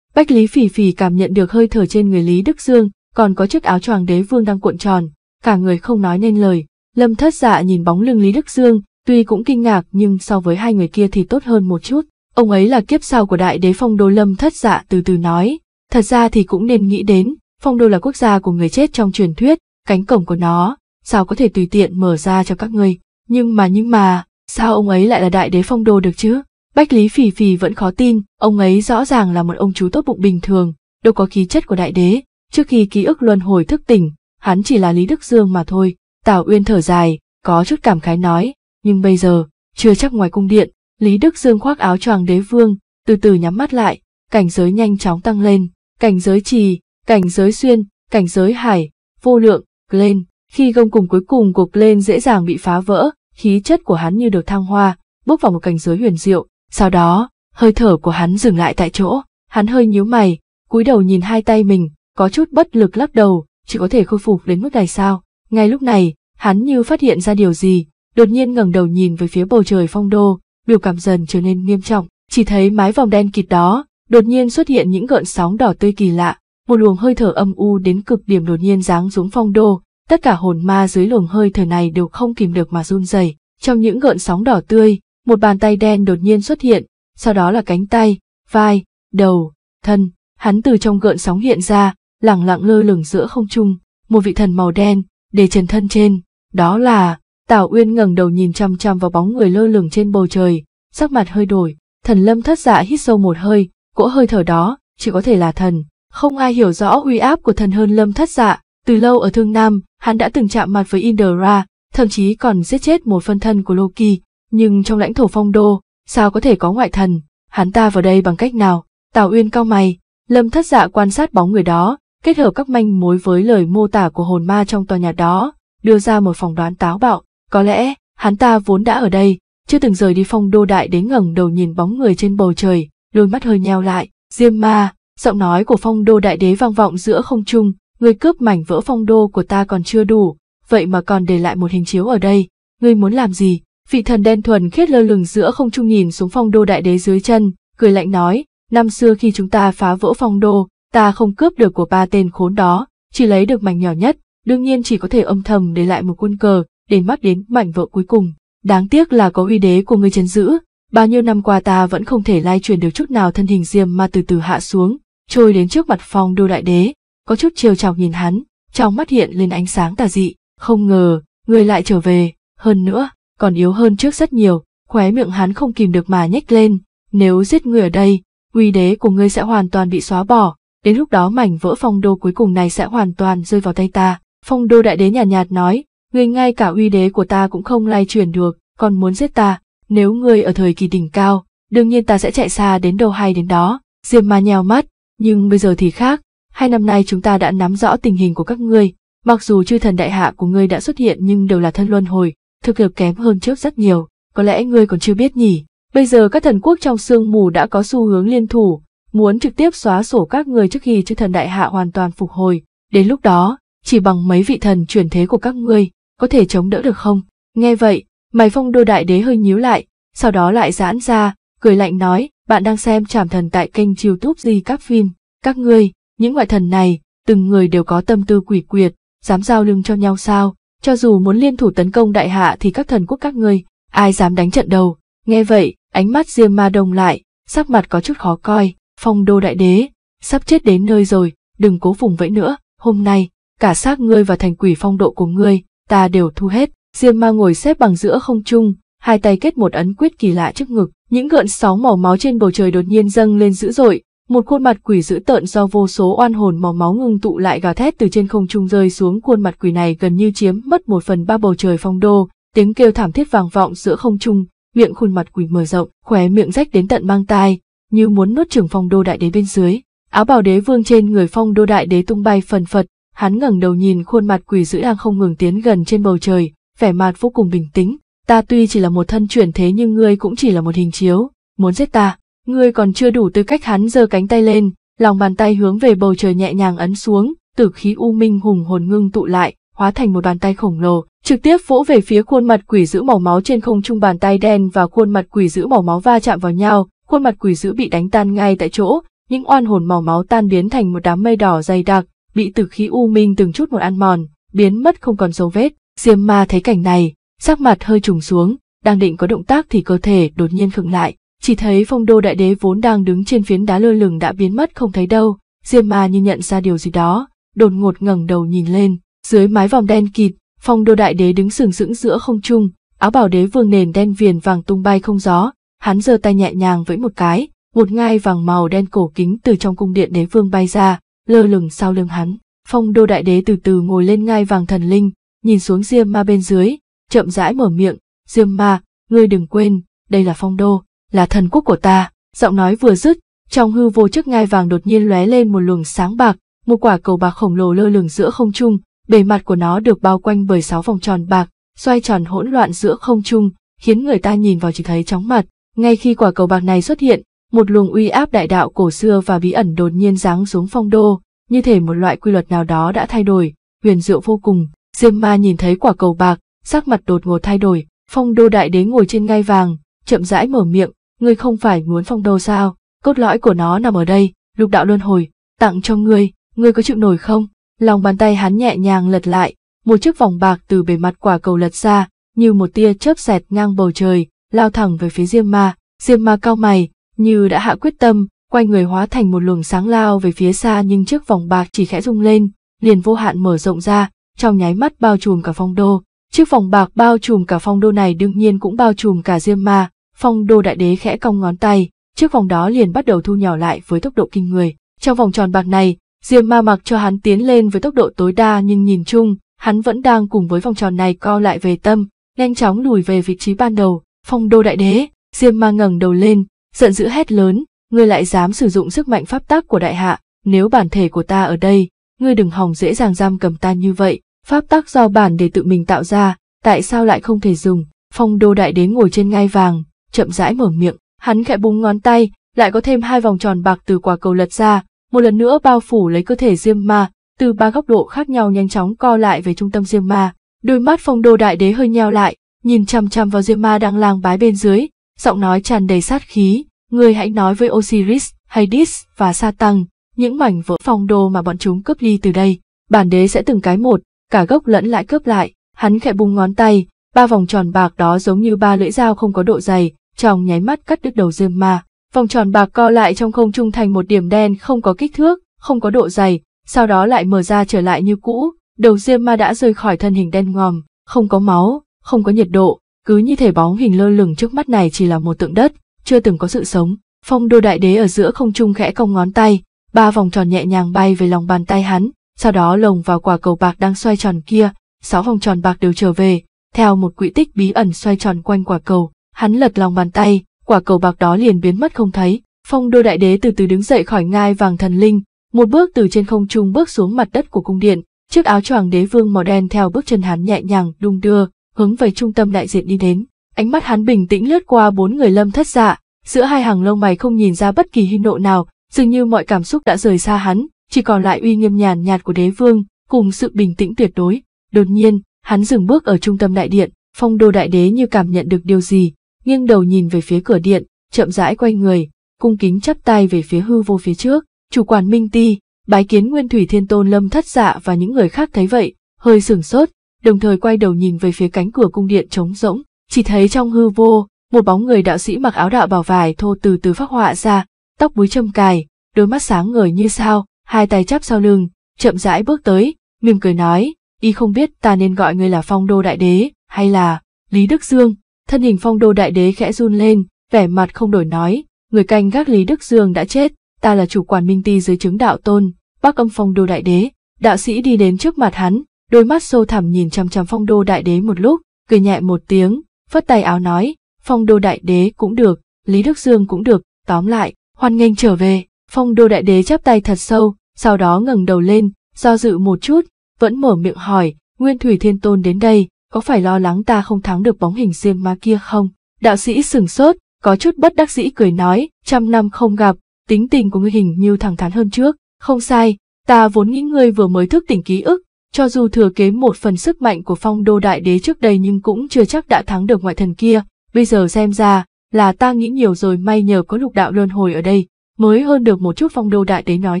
Bách Lý phỉ phỉ cảm nhận được hơi thở trên người Lý Đức Dương, còn có chiếc áo choàng đế vương đang cuộn tròn, cả người không nói nên lời. Lâm thất dạ nhìn bóng lưng Lý Đức Dương, tuy cũng kinh ngạc nhưng so với hai người kia thì tốt hơn một chút. Ông ấy là kiếp sau của đại đế phong đô lâm thất dạ từ từ nói. Thật ra thì cũng nên nghĩ đến, phong đô là quốc gia của người chết trong truyền thuyết, cánh cổng của nó sao có thể tùy tiện mở ra cho các ngươi. Nhưng mà nhưng mà, sao ông ấy lại là đại đế phong đô được chứ? Bách Lý phì phì vẫn khó tin, ông ấy rõ ràng là một ông chú tốt bụng bình thường, đâu có khí chất của đại đế. Trước khi ký ức luân hồi thức tỉnh, hắn chỉ là Lý Đức Dương mà thôi. Tào Uyên thở dài, có chút cảm khái nói, nhưng bây giờ, chưa chắc ngoài cung điện, Lý Đức Dương khoác áo choàng đế vương, từ từ nhắm mắt lại, cảnh giới nhanh chóng tăng lên, cảnh giới trì, cảnh giới xuyên, cảnh giới hải, vô lượng, lên, khi gông cùng cuối cùng gục lên dễ dàng bị phá vỡ, khí chất của hắn như được thăng hoa, bước vào một cảnh giới huyền diệu. Sau đó, hơi thở của hắn dừng lại tại chỗ, hắn hơi nhíu mày, cúi đầu nhìn hai tay mình, có chút bất lực lắc đầu, chỉ có thể khôi phục đến mức này sao. Ngay lúc này, hắn như phát hiện ra điều gì, đột nhiên ngẩng đầu nhìn về phía bầu trời phong đô, biểu cảm dần trở nên nghiêm trọng, chỉ thấy mái vòng đen kịt đó, đột nhiên xuất hiện những gợn sóng đỏ tươi kỳ lạ, một luồng hơi thở âm u đến cực điểm đột nhiên giáng xuống phong đô, tất cả hồn ma dưới luồng hơi thở này đều không kìm được mà run rẩy. Trong những gợn sóng đỏ tươi, một bàn tay đen đột nhiên xuất hiện, sau đó là cánh tay, vai, đầu, thân, hắn từ trong gợn sóng hiện ra, lẳng lặng lơ lửng giữa không trung, một vị thần màu đen, để trần thân trên, đó là, Tào Uyên ngẩng đầu nhìn chăm chăm vào bóng người lơ lửng trên bầu trời, sắc mặt hơi đổi, thần lâm thất dạ hít sâu một hơi, cỗ hơi thở đó, chỉ có thể là thần, không ai hiểu rõ uy áp của thần hơn lâm thất dạ, từ lâu ở thương nam, hắn đã từng chạm mặt với Indra, thậm chí còn giết chết một phân thân của Loki, nhưng trong lãnh thổ phong đô, sao có thể có ngoại thần, hắn ta vào đây bằng cách nào? Tào Uyên cao mày, Lâm Thất Dạ quan sát bóng người đó, kết hợp các manh mối với lời mô tả của hồn ma trong tòa nhà đó, đưa ra một phỏng đoán táo bạo, có lẽ hắn ta vốn đã ở đây, chưa từng rời đi phong đô đại đến ngẩng đầu nhìn bóng người trên bầu trời, đôi mắt hơi nheo lại, Diêm Ma, giọng nói của phong đô đại đế vang vọng giữa không trung, ngươi cướp mảnh vỡ phong đô của ta còn chưa đủ, vậy mà còn để lại một hình chiếu ở đây, ngươi muốn làm gì? Vị thần đen thuần khiết lơ lửng giữa không trung nhìn xuống phong đô đại đế dưới chân, cười lạnh nói, năm xưa khi chúng ta phá vỡ phong đô, ta không cướp được của ba tên khốn đó, chỉ lấy được mảnh nhỏ nhất, đương nhiên chỉ có thể âm thầm để lại một quân cờ, để mắt đến mảnh vỡ cuối cùng. Đáng tiếc là có uy đế của ngươi chấn giữ, bao nhiêu năm qua ta vẫn không thể lai truyền được chút nào thân hình diêm ma từ từ hạ xuống, trôi đến trước mặt phong đô đại đế, có chút trêu chọc nhìn hắn, trong mắt hiện lên ánh sáng tà dị, không ngờ, người lại trở về, hơn nữa, còn yếu hơn trước rất nhiều, khóe miệng hắn không kìm được mà nhếch lên, nếu giết người ở đây, uy đế của ngươi sẽ hoàn toàn bị xóa bỏ, đến lúc đó mảnh vỡ phong đô cuối cùng này sẽ hoàn toàn rơi vào tay ta. Phong đô đại đế nhàn nhạt, nhạt nói, ngươi ngay cả uy đế của ta cũng không lay chuyển được, còn muốn giết ta, nếu ngươi ở thời kỳ đỉnh cao, đương nhiên ta sẽ chạy xa đến đâu hay đến đó, Diệp Ma nheo mắt, nhưng bây giờ thì khác, hai năm nay chúng ta đã nắm rõ tình hình của các ngươi, mặc dù chư thần đại hạ của ngươi đã xuất hiện nhưng đều là thân luân hồi, thực lực kém hơn trước rất nhiều, có lẽ ngươi còn chưa biết nhỉ. Bây giờ các thần quốc trong sương mù đã có xu hướng liên thủ, muốn trực tiếp xóa sổ các ngươi trước khi chư thần đại hạ hoàn toàn phục hồi, đến lúc đó, chỉ bằng mấy vị thần chuyển thế của các ngươi, có thể chống đỡ được không? Nghe vậy, mày phong đô đại đế hơi nhíu lại, sau đó lại giãn ra, cười lạnh nói, bạn đang xem trảm thần tại kênh youtube gì các phim, các ngươi, những ngoại thần này, từng người đều có tâm tư quỷ quyệt, dám giao lưng cho nhau sao, cho dù muốn liên thủ tấn công đại hạ thì các thần quốc các ngươi, ai dám đánh trận đầu. Nghe vậy, ánh mắt Diêm Ma Đông lại, sắc mặt có chút khó coi, phong đô đại đế, sắp chết đến nơi rồi, đừng cố vùng vẫy nữa, hôm nay, cả xác ngươi và thành quỷ phong độ của ngươi, ta đều thu hết. Diêm Ma ngồi xếp bằng giữa không trung, hai tay kết một ấn quyết kỳ lạ trước ngực, những gợn sóng màu máu trên bầu trời đột nhiên dâng lên dữ dội, một khuôn mặt quỷ dữ tợn do vô số oan hồn màu máu ngưng tụ lại gào thét từ trên không trung rơi xuống khuôn mặt quỷ này gần như chiếm mất một phần ba bầu trời phong đô tiếng kêu thảm thiết vàng vọng giữa không trung miệng khuôn mặt quỷ mở rộng khóe miệng rách đến tận mang tai như muốn nuốt trưởng phong đô đại đế bên dưới áo bào đế vương trên người phong đô đại đế tung bay phần phật hắn ngẩng đầu nhìn khuôn mặt quỷ dữ đang không ngừng tiến gần trên bầu trời vẻ mặt vô cùng bình tĩnh ta tuy chỉ là một thân chuyển thế nhưng ngươi cũng chỉ là một hình chiếu muốn giết ta Ngươi còn chưa đủ tư cách hắn giơ cánh tay lên, lòng bàn tay hướng về bầu trời nhẹ nhàng ấn xuống, tử khí u minh hùng hồn ngưng tụ lại, hóa thành một bàn tay khổng lồ, trực tiếp vỗ về phía khuôn mặt quỷ giữ màu máu trên không trung bàn tay đen và khuôn mặt quỷ giữ màu máu va chạm vào nhau, khuôn mặt quỷ giữ bị đánh tan ngay tại chỗ, những oan hồn màu máu tan biến thành một đám mây đỏ dày đặc, bị tử khí u minh từng chút một ăn mòn, biến mất không còn dấu vết. Diêm ma thấy cảnh này, sắc mặt hơi trùng xuống, đang định có động tác thì cơ thể đột nhiên khựng lại, chỉ thấy phong đô đại đế vốn đang đứng trên phiến đá lơ lửng đã biến mất không thấy đâu, Diêm Ma như nhận ra điều gì đó, đột ngột ngẩng đầu nhìn lên, dưới mái vòng đen kịt, phong đô đại đế đứng sừng sững giữa không trung, áo bảo đế vương nền đen viền vàng tung bay không gió, hắn giơ tay nhẹ nhàng với một cái, một ngai vàng màu đen cổ kính từ trong cung điện đế vương bay ra, lơ lửng sau lưng hắn. Phong đô đại đế từ từ ngồi lên ngai vàng thần linh, nhìn xuống Diêm Ma bên dưới, chậm rãi mở miệng, Diêm Ma, ngươi đừng quên, đây là phong đô, là thần quốc của ta, giọng nói vừa dứt, trong hư vô trước ngai vàng đột nhiên lóe lên một luồng sáng bạc, một quả cầu bạc khổng lồ lơ lửng giữa không trung, bề mặt của nó được bao quanh bởi sáu vòng tròn bạc, xoay tròn hỗn loạn giữa không trung, khiến người ta nhìn vào chỉ thấy chóng mặt. Ngay khi quả cầu bạc này xuất hiện, một luồng uy áp đại đạo cổ xưa và bí ẩn đột nhiên giáng xuống phong đô, như thể một loại quy luật nào đó đã thay đổi, huyền diệu vô cùng. Diêm Ma nhìn thấy quả cầu bạc, sắc mặt đột ngột thay đổi, phong đô đại đế ngồi trên ngai vàng, chậm rãi mở miệng, ngươi không phải muốn phong đầu sao, cốt lõi của nó nằm ở đây, lục đạo luân hồi, tặng cho ngươi, ngươi có chịu nổi không? Lòng bàn tay hắn nhẹ nhàng lật lại, một chiếc vòng bạc từ bề mặt quả cầu lật ra, như một tia chớp xẹt ngang bầu trời, lao thẳng về phía Diêm Ma, Diêm Ma cao mày, như đã hạ quyết tâm, quay người hóa thành một luồng sáng lao về phía xa nhưng chiếc vòng bạc chỉ khẽ rung lên, liền vô hạn mở rộng ra, trong nháy mắt bao trùm cả phong đô. Chiếc vòng bạc bao trùm cả phong đô này đương nhiên cũng bao trùm cả Diêm Ma, Phong đô đại đế khẽ cong ngón tay, chiếc vòng đó liền bắt đầu thu nhỏ lại với tốc độ kinh người. Trong vòng tròn bạc này, Diêm Ma mặc cho hắn tiến lên với tốc độ tối đa nhưng nhìn chung, hắn vẫn đang cùng với vòng tròn này co lại về tâm, nhanh chóng lùi về vị trí ban đầu. Phong đô đại đế, Diêm Ma ngẩng đầu lên, giận dữ hét lớn, ngươi lại dám sử dụng sức mạnh pháp tắc của đại hạ, nếu bản thể của ta ở đây, ngươi đừng hòng dễ dàng giam cầm ta như vậy, pháp tắc do bản để tự mình tạo ra, tại sao lại không thể dùng? Phong đô đại đế ngồi trên ngai vàng, chậm rãi mở miệng, hắn khẽ búng ngón tay, lại có thêm hai vòng tròn bạc từ quả cầu lật ra, một lần nữa bao phủ lấy cơ thể Diêm Ma, từ ba góc độ khác nhau nhanh chóng co lại về trung tâm Diêm Ma. Đôi mắt Phong Đô đại đế hơi nheo lại, nhìn chăm chăm vào Diêm Ma đang lang bái bên dưới, giọng nói tràn đầy sát khí, người hãy nói với Osiris, Hades và Sa Tăng, những mảnh vỡ Phong Đô mà bọn chúng cướp đi từ đây, bản đế sẽ từng cái một, cả gốc lẫn lại cướp lại." Hắn khẽ búng ngón tay, ba vòng tròn bạc đó giống như ba lưỡi dao không có độ dày, trong nháy mắt cắt đứt đầu dương ma. Vòng tròn bạc co lại trong không trung thành một điểm đen không có kích thước, không có độ dày, sau đó lại mở ra trở lại như cũ, đầu diêm ma đã rời khỏi thân hình đen ngòm, không có máu, không có nhiệt độ, cứ như thể bóng hình lơ lửng trước mắt này chỉ là một tượng đất, chưa từng có sự sống. Phong đô đại đế ở giữa không trung khẽ cong ngón tay, ba vòng tròn nhẹ nhàng bay về lòng bàn tay hắn, sau đó lồng vào quả cầu bạc đang xoay tròn kia, sáu vòng tròn bạc đều trở về, theo một quỹ tích bí ẩn xoay tròn quanh quả cầu, hắn lật lòng bàn tay, quả cầu bạc đó liền biến mất không thấy. Phong đô đại đế từ từ đứng dậy khỏi ngai vàng thần linh, một bước từ trên không trung bước xuống mặt đất của cung điện, chiếc áo choàng đế vương màu đen theo bước chân hắn nhẹ nhàng đung đưa, hướng về trung tâm đại diện đi đến. Ánh mắt hắn bình tĩnh lướt qua bốn người lâm thất dạ, giữa hai hàng lông mày không nhìn ra bất kỳ hy nộ nào, dường như mọi cảm xúc đã rời xa hắn, chỉ còn lại uy nghiêm nhàn nhạt của đế vương, cùng sự bình tĩnh tuyệt đối. Đột nhiên, hắn dừng bước ở trung tâm đại điện, phong đô đại đế như cảm nhận được điều gì, nghiêng đầu nhìn về phía cửa điện, chậm rãi quay người, cung kính chắp tay về phía hư vô phía trước, chủ quản Minh Ti, bái kiến Nguyên Thủy Thiên Tôn Lâm Thất Dạ và những người khác thấy vậy, hơi sửng sốt, đồng thời quay đầu nhìn về phía cánh cửa cung điện trống rỗng, chỉ thấy trong hư vô, một bóng người đạo sĩ mặc áo đạo bào vải thô từ từ phát họa ra, tóc búi châm cài, đôi mắt sáng ngời như sao, hai tay chắp sau lưng, chậm rãi bước tới, mỉm cười nói, y không biết ta nên gọi ngươi là Phong Đô Đại Đế, hay là Lý Đức Dương, thân hình phong đô đại đế khẽ run lên, vẻ mặt không đổi nói, người canh gác Lý Đức Dương đã chết, ta là chủ quản minh ti dưới chứng đạo tôn, bác âm phong đô đại đế, đạo sĩ đi đến trước mặt hắn, đôi mắt sâu thẳm nhìn chằm chằm phong đô đại đế một lúc, cười nhẹ một tiếng, phất tay áo nói, phong đô đại đế cũng được, Lý Đức Dương cũng được, tóm lại, hoan nghênh trở về, phong đô đại đế chắp tay thật sâu, sau đó ngẩng đầu lên, do dự một chút, vẫn mở miệng hỏi, Nguyên Thủy Thiên Tôn đến đây, có phải lo lắng ta không thắng được bóng hình xiêm ma kia không? Đạo sĩ sửng sốt, có chút bất đắc dĩ cười nói, trăm năm không gặp, tính tình của ngươi hình như thẳng thắn hơn trước. Không sai, ta vốn nghĩ ngươi vừa mới thức tỉnh ký ức, cho dù thừa kế một phần sức mạnh của phong đô đại đế trước đây nhưng cũng chưa chắc đã thắng được ngoại thần kia. Bây giờ xem ra, là ta nghĩ nhiều rồi may nhờ có lục đạo luân hồi ở đây, mới hơn được một chút phong đô đại đế nói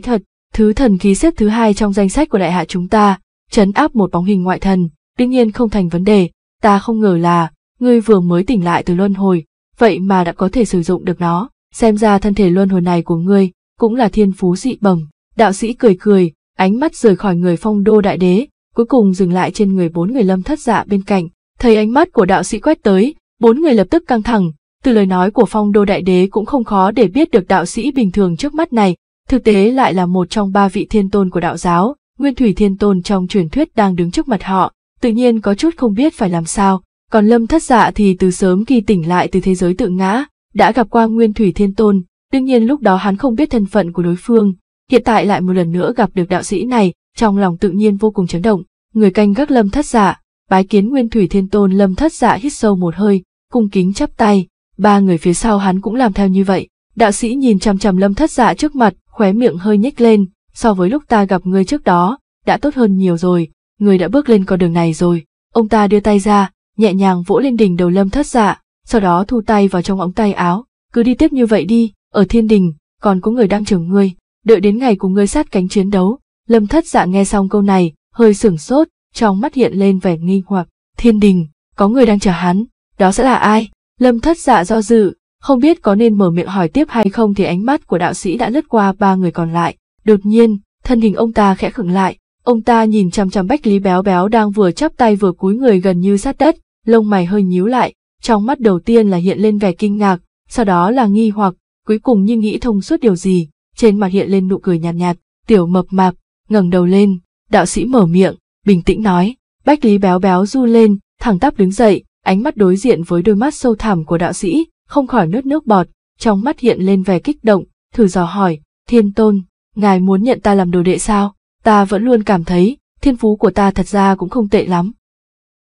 thật. Thứ thần khí xếp thứ hai trong danh sách của đại hạ chúng ta, chấn áp một bóng hình ngoại thần, đương nhiên không thành vấn đề, ta không ngờ là, ngươi vừa mới tỉnh lại từ luân hồi, vậy mà đã có thể sử dụng được nó, xem ra thân thể luân hồi này của ngươi, cũng là thiên phú dị bẩm. Đạo sĩ cười cười, ánh mắt rời khỏi người phong đô đại đế, cuối cùng dừng lại trên người bốn người lâm thất dạ bên cạnh, thấy ánh mắt của đạo sĩ quét tới, bốn người lập tức căng thẳng, từ lời nói của phong đô đại đế cũng không khó để biết được đạo sĩ bình thường trước mắt này, thực tế lại là một trong ba vị thiên tôn của đạo giáo, nguyên thủy thiên tôn trong truyền thuyết đang đứng trước mặt họ, tự nhiên có chút không biết phải làm sao, còn lâm thất dạ thì từ sớm khi tỉnh lại từ thế giới tự ngã, đã gặp qua nguyên thủy thiên tôn, đương nhiên lúc đó hắn không biết thân phận của đối phương, hiện tại lại một lần nữa gặp được đạo sĩ này, trong lòng tự nhiên vô cùng chấn động, người canh gác lâm thất dạ, bái kiến nguyên thủy thiên tôn lâm thất dạ hít sâu một hơi, cung kính chắp tay, ba người phía sau hắn cũng làm theo như vậy, đạo sĩ nhìn chằm chằm lâm thất dạ trước mặt, khóe miệng hơi nhếch lên, so với lúc ta gặp ngươi trước đó, đã tốt hơn nhiều rồi, người đã bước lên con đường này rồi. Ông ta đưa tay ra, nhẹ nhàng vỗ lên đỉnh đầu lâm thất dạ, sau đó thu tay vào trong ống tay áo, cứ đi tiếp như vậy đi, ở thiên đình, còn có người đang chờ ngươi, đợi đến ngày cùng ngươi sát cánh chiến đấu. Lâm thất dạ nghe xong câu này, hơi sửng sốt, trong mắt hiện lên vẻ nghi hoặc, thiên đình, có người đang chờ hắn, đó sẽ là ai? Lâm thất dạ do dự, không biết có nên mở miệng hỏi tiếp hay không thì ánh mắt của đạo sĩ đã lướt qua ba người còn lại. Đột nhiên, thân hình ông ta khẽ khựng lại, Ông ta nhìn chằm chằm Bách Lý Béo Béo đang vừa chắp tay vừa cúi người gần như sát đất, lông mày hơi nhíu lại, trong mắt đầu tiên là hiện lên vẻ kinh ngạc, sau đó là nghi hoặc, cuối cùng như nghĩ thông suốt điều gì, trên mặt hiện lên nụ cười nhàn nhạt, nhạt, tiểu mập mạp, ngẩng đầu lên, đạo sĩ mở miệng, bình tĩnh nói, Bách Lý Béo Béo du lên, thẳng tắp đứng dậy, ánh mắt đối diện với đôi mắt sâu thẳm của đạo sĩ, không khỏi nước nước bọt, trong mắt hiện lên vẻ kích động, thử dò hỏi, thiên tôn, ngài muốn nhận ta làm đồ đệ sao? ta vẫn luôn cảm thấy thiên phú của ta thật ra cũng không tệ lắm.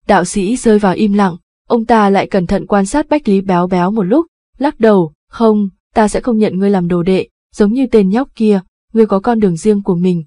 Đạo sĩ rơi vào im lặng, ông ta lại cẩn thận quan sát Bách Lý béo béo một lúc, lắc đầu, không, ta sẽ không nhận ngươi làm đồ đệ, giống như tên nhóc kia, ngươi có con đường riêng của mình.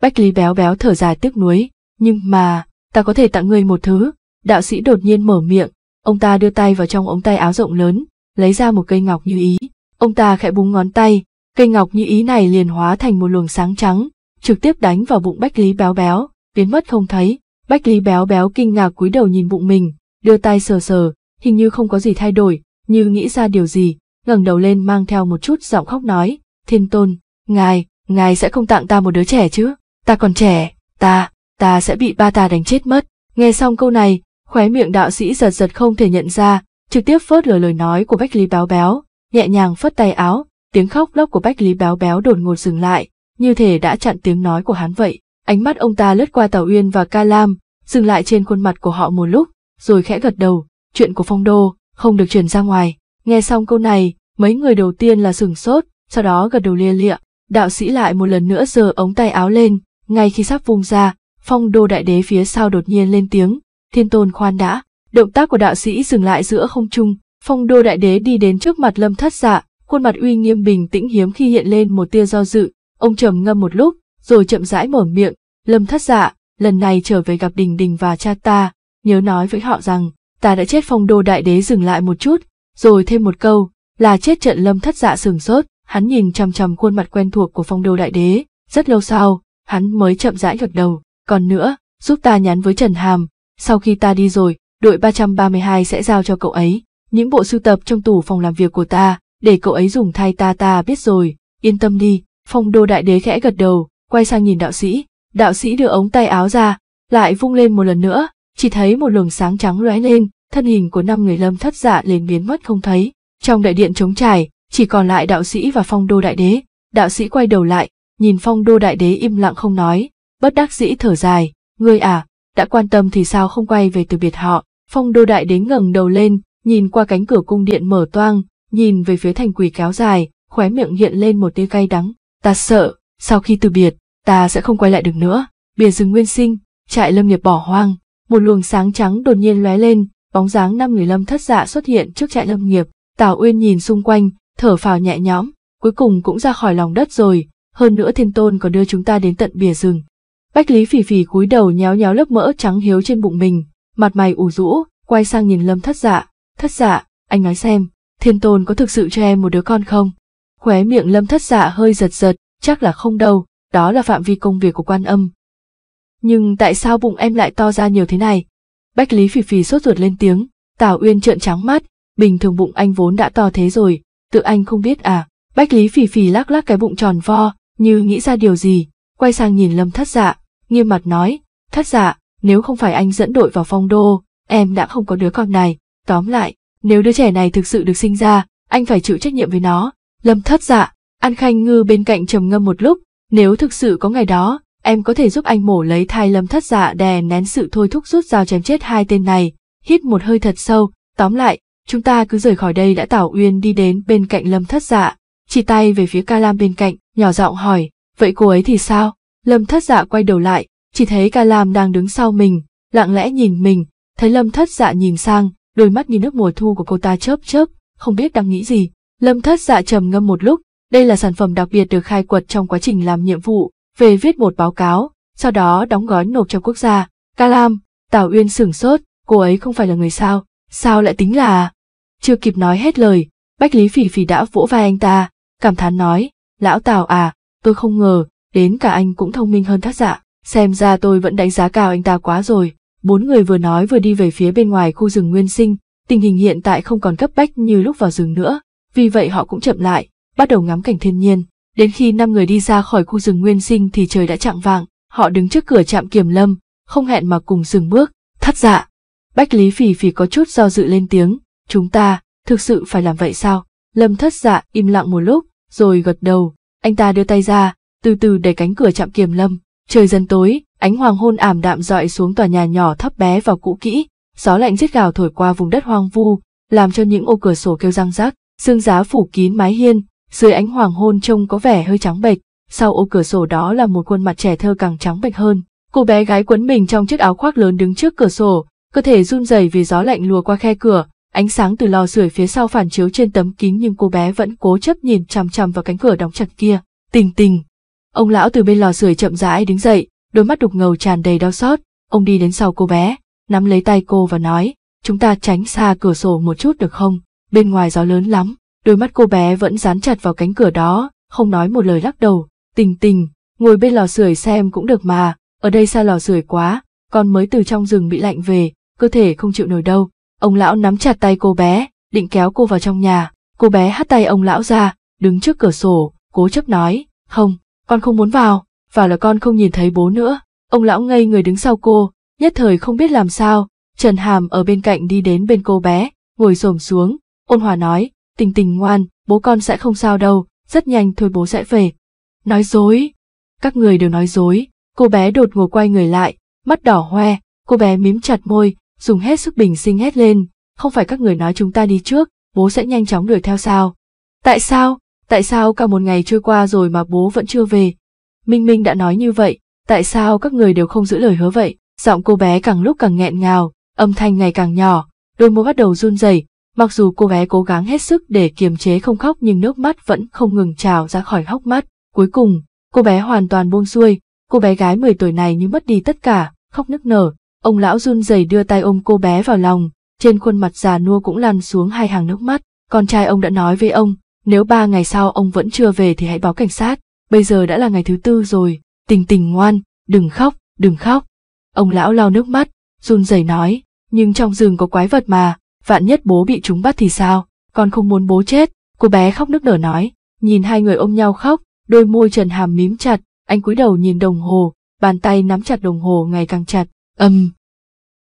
Bách Lý béo béo thở dài tiếc nuối, nhưng mà, ta có thể tặng ngươi một thứ, đạo sĩ đột nhiên mở miệng, ông ta đưa tay vào trong ống tay áo rộng lớn, lấy ra một cây ngọc như ý, ông ta khẽ búng ngón tay, cây ngọc như ý này liền hóa thành một luồng sáng trắng, trực tiếp đánh vào bụng Bách Lý béo béo, biến mất không thấy. Bách Lý béo béo kinh ngạc cúi đầu nhìn bụng mình, đưa tay sờ sờ, hình như không có gì thay đổi, như nghĩ ra điều gì, ngẩng đầu lên mang theo một chút giọng khóc nói, "Thiên Tôn, ngài, ngài sẽ không tặng ta một đứa trẻ chứ? Ta còn trẻ, ta, ta sẽ bị ba ta đánh chết mất." Nghe xong câu này, khóe miệng đạo sĩ giật giật không thể nhận ra, trực tiếp phớt lờ lời nói của Bách Lý béo béo, nhẹ nhàng phất tay áo, tiếng khóc lóc của Bách Lý béo béo đột ngột dừng lại, như thể đã chặn tiếng nói của hắn vậy. Ánh mắt ông ta lướt qua Tào Uyên và Ca Lam, dừng lại trên khuôn mặt của họ một lúc, rồi khẽ gật đầu, chuyện của phong đô, không được truyền ra ngoài. Nghe xong câu này, mấy người đầu tiên là sửng sốt, sau đó gật đầu lia lịa. Đạo sĩ lại một lần nữa giơ ống tay áo lên, ngay khi sắp vung ra, phong đô đại đế phía sau đột nhiên lên tiếng, thiên tôn khoan đã. Động tác của đạo sĩ dừng lại giữa không trung, phong đô đại đế đi đến trước mặt lâm thất dạ, khuôn mặt uy nghiêm bình tĩnh hiếm khi hiện lên một tia do dự, Ông trầm ngâm một lúc, rồi chậm rãi mở miệng, Lâm thất dạ, lần này trở về gặp Đình Đình và cha ta, nhớ nói với họ rằng, ta đã chết phong đô đại đế dừng lại một chút, rồi thêm một câu, là chết trận Lâm thất dạ sừng sốt, hắn nhìn chằm chằm khuôn mặt quen thuộc của phong đô đại đế, rất lâu sau, hắn mới chậm rãi gật đầu, còn nữa, giúp ta nhắn với Trần Hàm, sau khi ta đi rồi, đội 332 sẽ giao cho cậu ấy, những bộ sưu tập trong tủ phòng làm việc của ta, để cậu ấy dùng thay ta ta biết rồi, yên tâm đi, Phong đô đại đế khẽ gật đầu, quay sang nhìn đạo sĩ, đạo sĩ đưa ống tay áo ra, lại vung lên một lần nữa, chỉ thấy một luồng sáng trắng lóe lên, thân hình của năm người lâm thất dạ liền biến mất không thấy. Trong đại điện trống trải, chỉ còn lại đạo sĩ và phong đô đại đế, đạo sĩ quay đầu lại, nhìn phong đô đại đế im lặng không nói, bất đắc dĩ thở dài, ngươi à, đã quan tâm thì sao không quay về từ biệt họ, phong đô đại đế ngẩng đầu lên, nhìn qua cánh cửa cung điện mở toang, nhìn về phía thành quỳ kéo dài, khóe miệng hiện lên một tia cay đắng. Ta sợ, sau khi từ biệt, ta sẽ không quay lại được nữa. Bìa rừng nguyên sinh, trại lâm nghiệp bỏ hoang, một luồng sáng trắng đột nhiên lóe lên, bóng dáng năm người lâm thất dạ xuất hiện trước trại lâm nghiệp. Tào Uyên nhìn xung quanh, thở phào nhẹ nhõm, cuối cùng cũng ra khỏi lòng đất rồi, hơn nữa thiên tôn còn đưa chúng ta đến tận bìa rừng. Bách Lý phỉ phỉ cúi đầu nhéo nhéo lớp mỡ trắng hiếu trên bụng mình, mặt mày ủ rũ, quay sang nhìn lâm thất dạ, thất dạ, anh nói xem, thiên tôn có thực sự cho em một đứa con không? Khóe miệng lâm thất dạ hơi giật giật, chắc là không đâu, đó là phạm vi công việc của quan âm. Nhưng tại sao bụng em lại to ra nhiều thế này? Bách Lý phì phì sốt ruột lên tiếng, Tào Uyên trợn trắng mắt, bình thường bụng anh vốn đã to thế rồi, tự anh không biết à? Bách Lý phì phì lắc lắc cái bụng tròn vo, như nghĩ ra điều gì, quay sang nhìn Lâm Thất Dạ, nghiêm mặt nói, Thất Dạ, nếu không phải anh dẫn đội vào phong đô, em đã không có đứa con này, tóm lại, nếu đứa trẻ này thực sự được sinh ra, anh phải chịu trách nhiệm với nó, Lâm thất dạ, An Khanh Ngư bên cạnh trầm ngâm một lúc, nếu thực sự có ngày đó, em có thể giúp anh mổ lấy thai lâm thất dạ đè nén sự thôi thúc rút dao chém chết hai tên này, hít một hơi thật sâu, tóm lại, chúng ta cứ rời khỏi đây đã Tảo Uyên đi đến bên cạnh lâm thất dạ, chỉ tay về phía Ca Lam bên cạnh, nhỏ giọng hỏi, vậy cô ấy thì sao? Lâm thất dạ quay đầu lại, chỉ thấy Ca Lam đang đứng sau mình, lặng lẽ nhìn mình, thấy lâm thất dạ nhìn sang, đôi mắt như nước mùa thu của cô ta chớp chớp, không biết đang nghĩ gì. Lâm thất dạ trầm ngâm một lúc, đây là sản phẩm đặc biệt được khai quật trong quá trình làm nhiệm vụ, về viết một báo cáo, sau đó đóng gói nộp cho quốc gia. Ca Lam, Tào Uyên sửng sốt, cô ấy không phải là người sao, sao lại tính là... Chưa kịp nói hết lời, Bách Lý Phỉ Phỉ đã vỗ vai anh ta, cảm thán nói, lão Tào à, tôi không ngờ, đến cả anh cũng thông minh hơn thất dạ, xem ra tôi vẫn đánh giá cao anh ta quá rồi. Bốn người vừa nói vừa đi về phía bên ngoài khu rừng nguyên sinh, tình hình hiện tại không còn cấp bách như lúc vào rừng nữa vì vậy họ cũng chậm lại, bắt đầu ngắm cảnh thiên nhiên. Đến khi năm người đi ra khỏi khu rừng nguyên sinh thì trời đã chạng vàng, họ đứng trước cửa trạm kiểm lâm, không hẹn mà cùng dừng bước, thắt dạ. Bách Lý Phì Phì có chút do dự lên tiếng, chúng ta, thực sự phải làm vậy sao? Lâm thất dạ im lặng một lúc, rồi gật đầu, anh ta đưa tay ra, từ từ đẩy cánh cửa trạm kiểm lâm, trời dần tối, ánh hoàng hôn ảm đạm dọi xuống tòa nhà nhỏ thấp bé và cũ kỹ, gió lạnh rít gào thổi qua vùng đất hoang vu, làm cho những ô cửa sổ kêu răng rắc Sương giá phủ kín mái hiên, dưới ánh hoàng hôn trông có vẻ hơi trắng bệch, sau ô cửa sổ đó là một khuôn mặt trẻ thơ càng trắng bệch hơn. Cô bé gái quấn mình trong chiếc áo khoác lớn đứng trước cửa sổ, cơ thể run rẩy vì gió lạnh lùa qua khe cửa, ánh sáng từ lò sưởi phía sau phản chiếu trên tấm kính nhưng cô bé vẫn cố chấp nhìn chằm chằm vào cánh cửa đóng chặt kia. Tình tình. Ông lão từ bên lò sưởi chậm rãi đứng dậy, đôi mắt đục ngầu tràn đầy đau xót, ông đi đến sau cô bé, nắm lấy tay cô và nói, chúng ta tránh xa cửa sổ một chút được không? bên ngoài gió lớn lắm, đôi mắt cô bé vẫn dán chặt vào cánh cửa đó, không nói một lời lắc đầu, tình tình, ngồi bên lò sưởi xem cũng được mà, ở đây xa lò sưởi quá, con mới từ trong rừng bị lạnh về, cơ thể không chịu nổi đâu. Ông lão nắm chặt tay cô bé, định kéo cô vào trong nhà, cô bé hắt tay ông lão ra, đứng trước cửa sổ, cố chấp nói, không, con không muốn vào, vào là con không nhìn thấy bố nữa. Ông lão ngây người đứng sau cô, nhất thời không biết làm sao, Trần Hàm ở bên cạnh đi đến bên cô bé, ngồi xổm xuống, Ôn hòa nói, tình tình ngoan, bố con sẽ không sao đâu, rất nhanh thôi bố sẽ về. Nói dối. Các người đều nói dối, cô bé đột ngột quay người lại, mắt đỏ hoe, cô bé mím chặt môi, dùng hết sức bình sinh hét lên, không phải các người nói chúng ta đi trước, bố sẽ nhanh chóng đuổi theo sao. Tại sao, tại sao cả một ngày trôi qua rồi mà bố vẫn chưa về? Minh Minh đã nói như vậy, tại sao các người đều không giữ lời hứa vậy? Giọng cô bé càng lúc càng nghẹn ngào, âm thanh ngày càng nhỏ, đôi môi bắt đầu run rẩy, Mặc dù cô bé cố gắng hết sức để kiềm chế không khóc nhưng nước mắt vẫn không ngừng trào ra khỏi hốc mắt. Cuối cùng, cô bé hoàn toàn buông xuôi, cô bé gái 10 tuổi này như mất đi tất cả, khóc nức nở. Ông lão run rẩy đưa tay ôm cô bé vào lòng, trên khuôn mặt già nua cũng lăn xuống hai hàng nước mắt. Con trai ông đã nói với ông, nếu ba ngày sau ông vẫn chưa về thì hãy báo cảnh sát, bây giờ đã là ngày thứ tư rồi, tình tình ngoan, đừng khóc, đừng khóc. Ông lão lau nước mắt, run rẩy nói, nhưng trong rừng có quái vật mà, vạn nhất bố bị chúng bắt thì sao, con không muốn bố chết, cô bé khóc nức nở nói, nhìn hai người ôm nhau khóc, đôi môi Trần Hàm mím chặt, anh cúi đầu nhìn đồng hồ, bàn tay nắm chặt đồng hồ ngày càng chặt, ầm.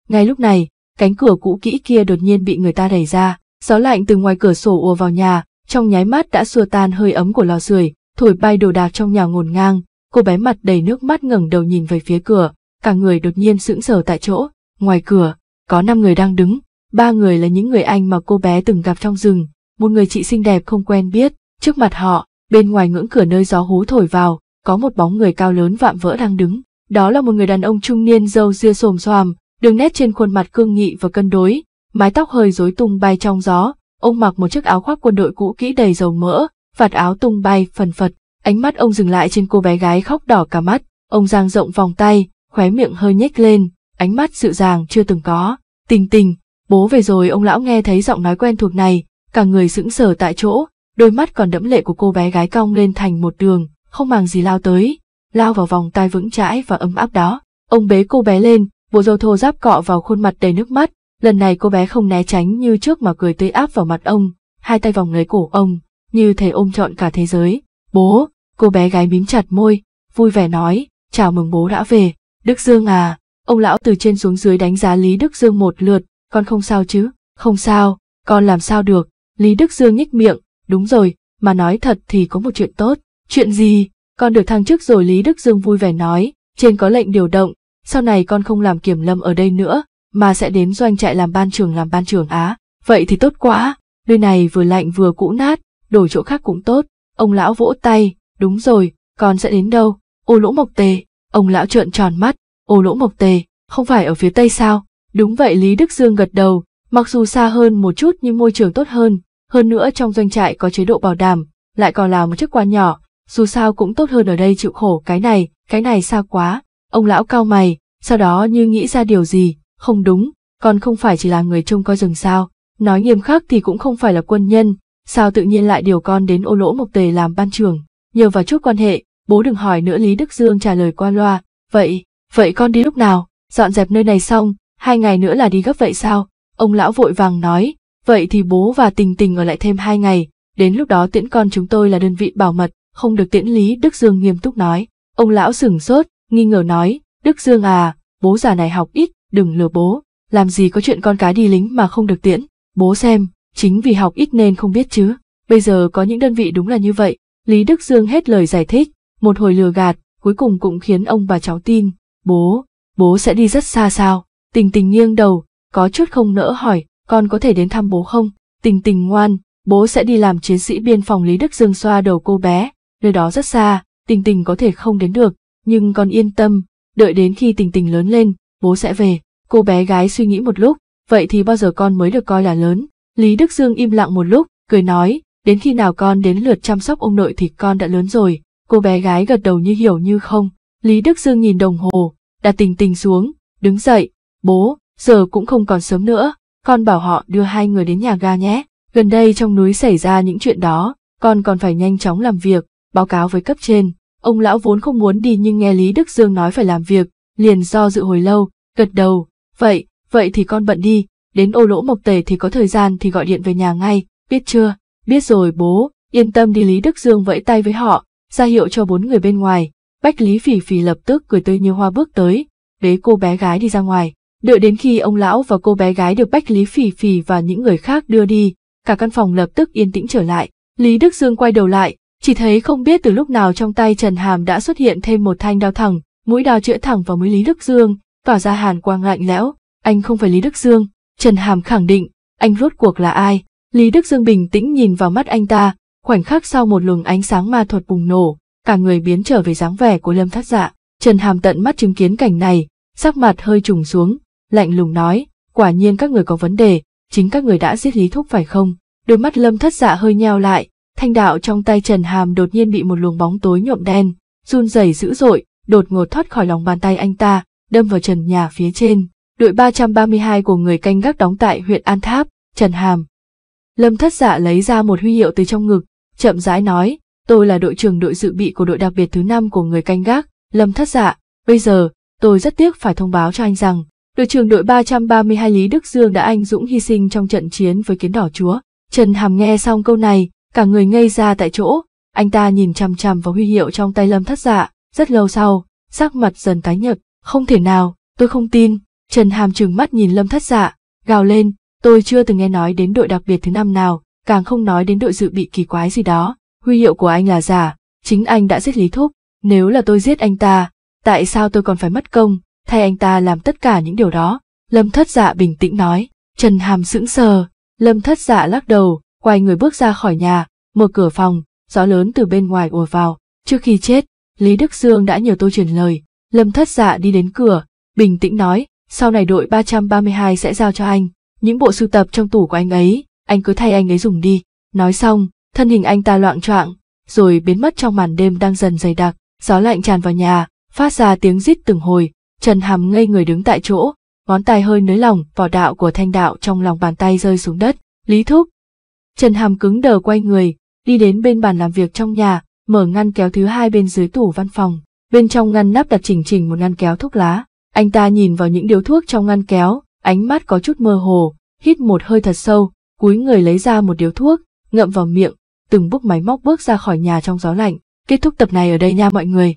Ngay lúc này, cánh cửa cũ kỹ kia đột nhiên bị người ta đẩy ra, gió lạnh từ ngoài cửa sổ ùa vào nhà, trong nháy mắt đã xua tan hơi ấm của lò sưởi, thổi bay đồ đạc trong nhà ngổn ngang, cô bé mặt đầy nước mắt ngẩng đầu nhìn về phía cửa, cả người đột nhiên sững sờ tại chỗ, ngoài cửa, có năm người đang đứng, Ba người là những người anh mà cô bé từng gặp trong rừng, một người chị xinh đẹp không quen biết, trước mặt họ, bên ngoài ngưỡng cửa nơi gió hú thổi vào, có một bóng người cao lớn vạm vỡ đang đứng. Đó là một người đàn ông trung niên râu ria xồm xoàm, đường nét trên khuôn mặt cương nghị và cân đối, mái tóc hơi rối tung bay trong gió, ông mặc một chiếc áo khoác quân đội cũ kỹ đầy dầu mỡ, vạt áo tung bay phần phật, ánh mắt ông dừng lại trên cô bé gái khóc đỏ cả mắt, ông giang rộng vòng tay, khóe miệng hơi nhếch lên, ánh mắt dịu dàng chưa từng có. Tình tình, Bố về rồi ông lão nghe thấy giọng nói quen thuộc này, cả người sững sờ tại chỗ, đôi mắt còn đẫm lệ của cô bé gái cong lên thành một đường, không màng gì lao tới, lao vào vòng tay vững chãi và ấm áp đó. Ông bế cô bé lên, bộ dâu thô giáp cọ vào khuôn mặt đầy nước mắt, lần này cô bé không né tránh như trước mà cười tươi áp vào mặt ông, hai tay vòng lấy cổ ông, như thể ôm trọn cả thế giới. Bố, cô bé gái mím chặt môi, vui vẻ nói, chào mừng bố đã về, Đức Dương à. Ông lão từ trên xuống dưới đánh giá Lý Đức Dương một lượt, con không sao chứ, không sao, con làm sao được, Lý Đức Dương nhích miệng, đúng rồi, mà nói thật thì có một chuyện tốt, chuyện gì, con được thăng chức rồi Lý Đức Dương vui vẻ nói, trên có lệnh điều động, sau này con không làm kiểm lâm ở đây nữa, mà sẽ đến doanh trại làm ban trưởng làm ban trưởng Á, vậy thì tốt quá, nơi này vừa lạnh vừa cũ nát, đổi chỗ khác cũng tốt, ông lão vỗ tay, đúng rồi, con sẽ đến đâu, ô lỗ mộc tề, ông lão trợn tròn mắt, ô lỗ mộc tề, không phải ở phía tây sao, Đúng vậy Lý Đức Dương gật đầu, mặc dù xa hơn một chút nhưng môi trường tốt hơn, hơn nữa trong doanh trại có chế độ bảo đảm, lại còn là một chiếc quan nhỏ, dù sao cũng tốt hơn ở đây chịu khổ cái này, cái này xa quá, ông lão cao mày, sau đó như nghĩ ra điều gì, không đúng, còn không phải chỉ là người trông coi rừng sao, nói nghiêm khắc thì cũng không phải là quân nhân, sao tự nhiên lại điều con đến ô lỗ mộc tề làm ban trưởng, nhờ vào chút quan hệ, bố đừng hỏi nữa Lý Đức Dương trả lời qua loa, vậy, vậy con đi lúc nào, dọn dẹp nơi này xong, hai ngày nữa là đi gấp vậy sao? Ông lão vội vàng nói, vậy thì bố và tình tình ở lại thêm hai ngày, đến lúc đó tiễn con chúng tôi là đơn vị bảo mật, không được tiễn Lý Đức Dương nghiêm túc nói. Ông lão sửng sốt, nghi ngờ nói, Đức Dương à, bố già này học ít, đừng lừa bố, làm gì có chuyện con cái đi lính mà không được tiễn, bố xem, chính vì học ít nên không biết chứ, bây giờ có những đơn vị đúng là như vậy. Lý Đức Dương hết lời giải thích, một hồi lừa gạt, cuối cùng cũng khiến ông bà cháu tin, bố, bố sẽ đi rất xa sao. Tình tình nghiêng đầu, có chút không nỡ hỏi, con có thể đến thăm bố không? Tình tình ngoan, bố sẽ đi làm chiến sĩ biên phòng Lý Đức Dương xoa đầu cô bé, nơi đó rất xa, tình tình có thể không đến được, nhưng con yên tâm, đợi đến khi tình tình lớn lên, bố sẽ về. Cô bé gái suy nghĩ một lúc, vậy thì bao giờ con mới được coi là lớn? Lý Đức Dương im lặng một lúc, cười nói, đến khi nào con đến lượt chăm sóc ông nội thì con đã lớn rồi. Cô bé gái gật đầu như hiểu như không. Lý Đức Dương nhìn đồng hồ, đặt tình tình xuống, đứng dậy, bố, giờ cũng không còn sớm nữa, con bảo họ đưa hai người đến nhà ga nhé. Gần đây trong núi xảy ra những chuyện đó, con còn phải nhanh chóng làm việc, báo cáo với cấp trên. Ông lão vốn không muốn đi nhưng nghe Lý Đức Dương nói phải làm việc, liền do dự hồi lâu, gật đầu. Vậy, vậy thì con bận đi, đến ô lỗ mộc tề thì có thời gian thì gọi điện về nhà ngay, biết chưa? Biết rồi bố, yên tâm đi Lý Đức Dương vẫy tay với họ, ra hiệu cho bốn người bên ngoài. Bách Lý Phỉ Phỉ lập tức cười tươi như hoa bước tới, bế cô bé gái đi ra ngoài. Đợi đến khi ông lão và cô bé gái được Bách Lý Phỉ Phỉ và những người khác đưa đi, cả căn phòng lập tức yên tĩnh trở lại. Lý Đức Dương quay đầu lại, chỉ thấy không biết từ lúc nào trong tay Trần Hàm đã xuất hiện thêm một thanh đao thẳng, mũi đao chĩa thẳng vào mũi Lý Đức Dương, tỏa ra hàn quang lạnh lẽo, anh không phải Lý Đức Dương, Trần Hàm khẳng định, anh rốt cuộc là ai? Lý Đức Dương bình tĩnh nhìn vào mắt anh ta, khoảnh khắc sau một luồng ánh sáng ma thuật bùng nổ, cả người biến trở về dáng vẻ của Lâm Thất Dạ. Trần Hàm tận mắt chứng kiến cảnh này, sắc mặt hơi trùng xuống, lạnh lùng nói, quả nhiên các người có vấn đề, chính các người đã giết Lý Thúc phải không? Đôi mắt Lâm Thất Dạ hơi nheo lại, thanh đạo trong tay Trần Hàm đột nhiên bị một luồng bóng tối nhuộm đen, run rẩy dữ dội, đột ngột thoát khỏi lòng bàn tay anh ta, đâm vào trần nhà phía trên. Đội 332 của người canh gác đóng tại huyện An Tháp, Trần Hàm. Lâm Thất Dạ lấy ra một huy hiệu từ trong ngực, chậm rãi nói, tôi là đội trưởng đội dự bị của đội đặc biệt thứ năm của người canh gác, Lâm Thất Dạ, bây giờ, tôi rất tiếc phải thông báo cho anh rằng, đội trưởng đội 332 Lý Đức Dương đã anh dũng hy sinh trong trận chiến với kiến đỏ chúa. Trần Hàm nghe xong câu này, cả người ngây ra tại chỗ, anh ta nhìn chằm chằm vào huy hiệu trong tay lâm thất dạ, rất lâu sau, sắc mặt dần tái nhợt, không thể nào, tôi không tin, Trần Hàm trừng mắt nhìn lâm thất dạ, gào lên, tôi chưa từng nghe nói đến đội đặc biệt thứ năm nào, càng không nói đến đội dự bị kỳ quái gì đó, huy hiệu của anh là giả, chính anh đã giết Lý Thúc, nếu là tôi giết anh ta, tại sao tôi còn phải mất công, thay anh ta làm tất cả những điều đó. Lâm thất dạ bình tĩnh nói, Trần Hàm sững sờ, Lâm thất dạ lắc đầu, quay người bước ra khỏi nhà, mở cửa phòng, gió lớn từ bên ngoài ùa vào. Trước khi chết, Lý Đức Dương đã nhờ tôi truyền lời, Lâm thất dạ đi đến cửa, bình tĩnh nói, sau này đội 332 sẽ giao cho anh, những bộ sưu tập trong tủ của anh ấy, anh cứ thay anh ấy dùng đi. Nói xong, thân hình anh ta loạn choạng, rồi biến mất trong màn đêm đang dần dày đặc, gió lạnh tràn vào nhà, phát ra tiếng rít từng hồi, Trần Hàm ngây người đứng tại chỗ, ngón tay hơi nới lỏng, vỏ đạo của thanh đạo trong lòng bàn tay rơi xuống đất. Lý Thúc. Trần Hàm cứng đờ quay người, đi đến bên bàn làm việc trong nhà, mở ngăn kéo thứ hai bên dưới tủ văn phòng. Bên trong ngăn nắp đặt chỉnh chỉnh một ngăn kéo thuốc lá. Anh ta nhìn vào những điếu thuốc trong ngăn kéo, ánh mắt có chút mơ hồ, hít một hơi thật sâu, cúi người lấy ra một điếu thuốc, ngậm vào miệng, từng bước máy móc bước ra khỏi nhà trong gió lạnh. Kết thúc tập này ở đây nha mọi người.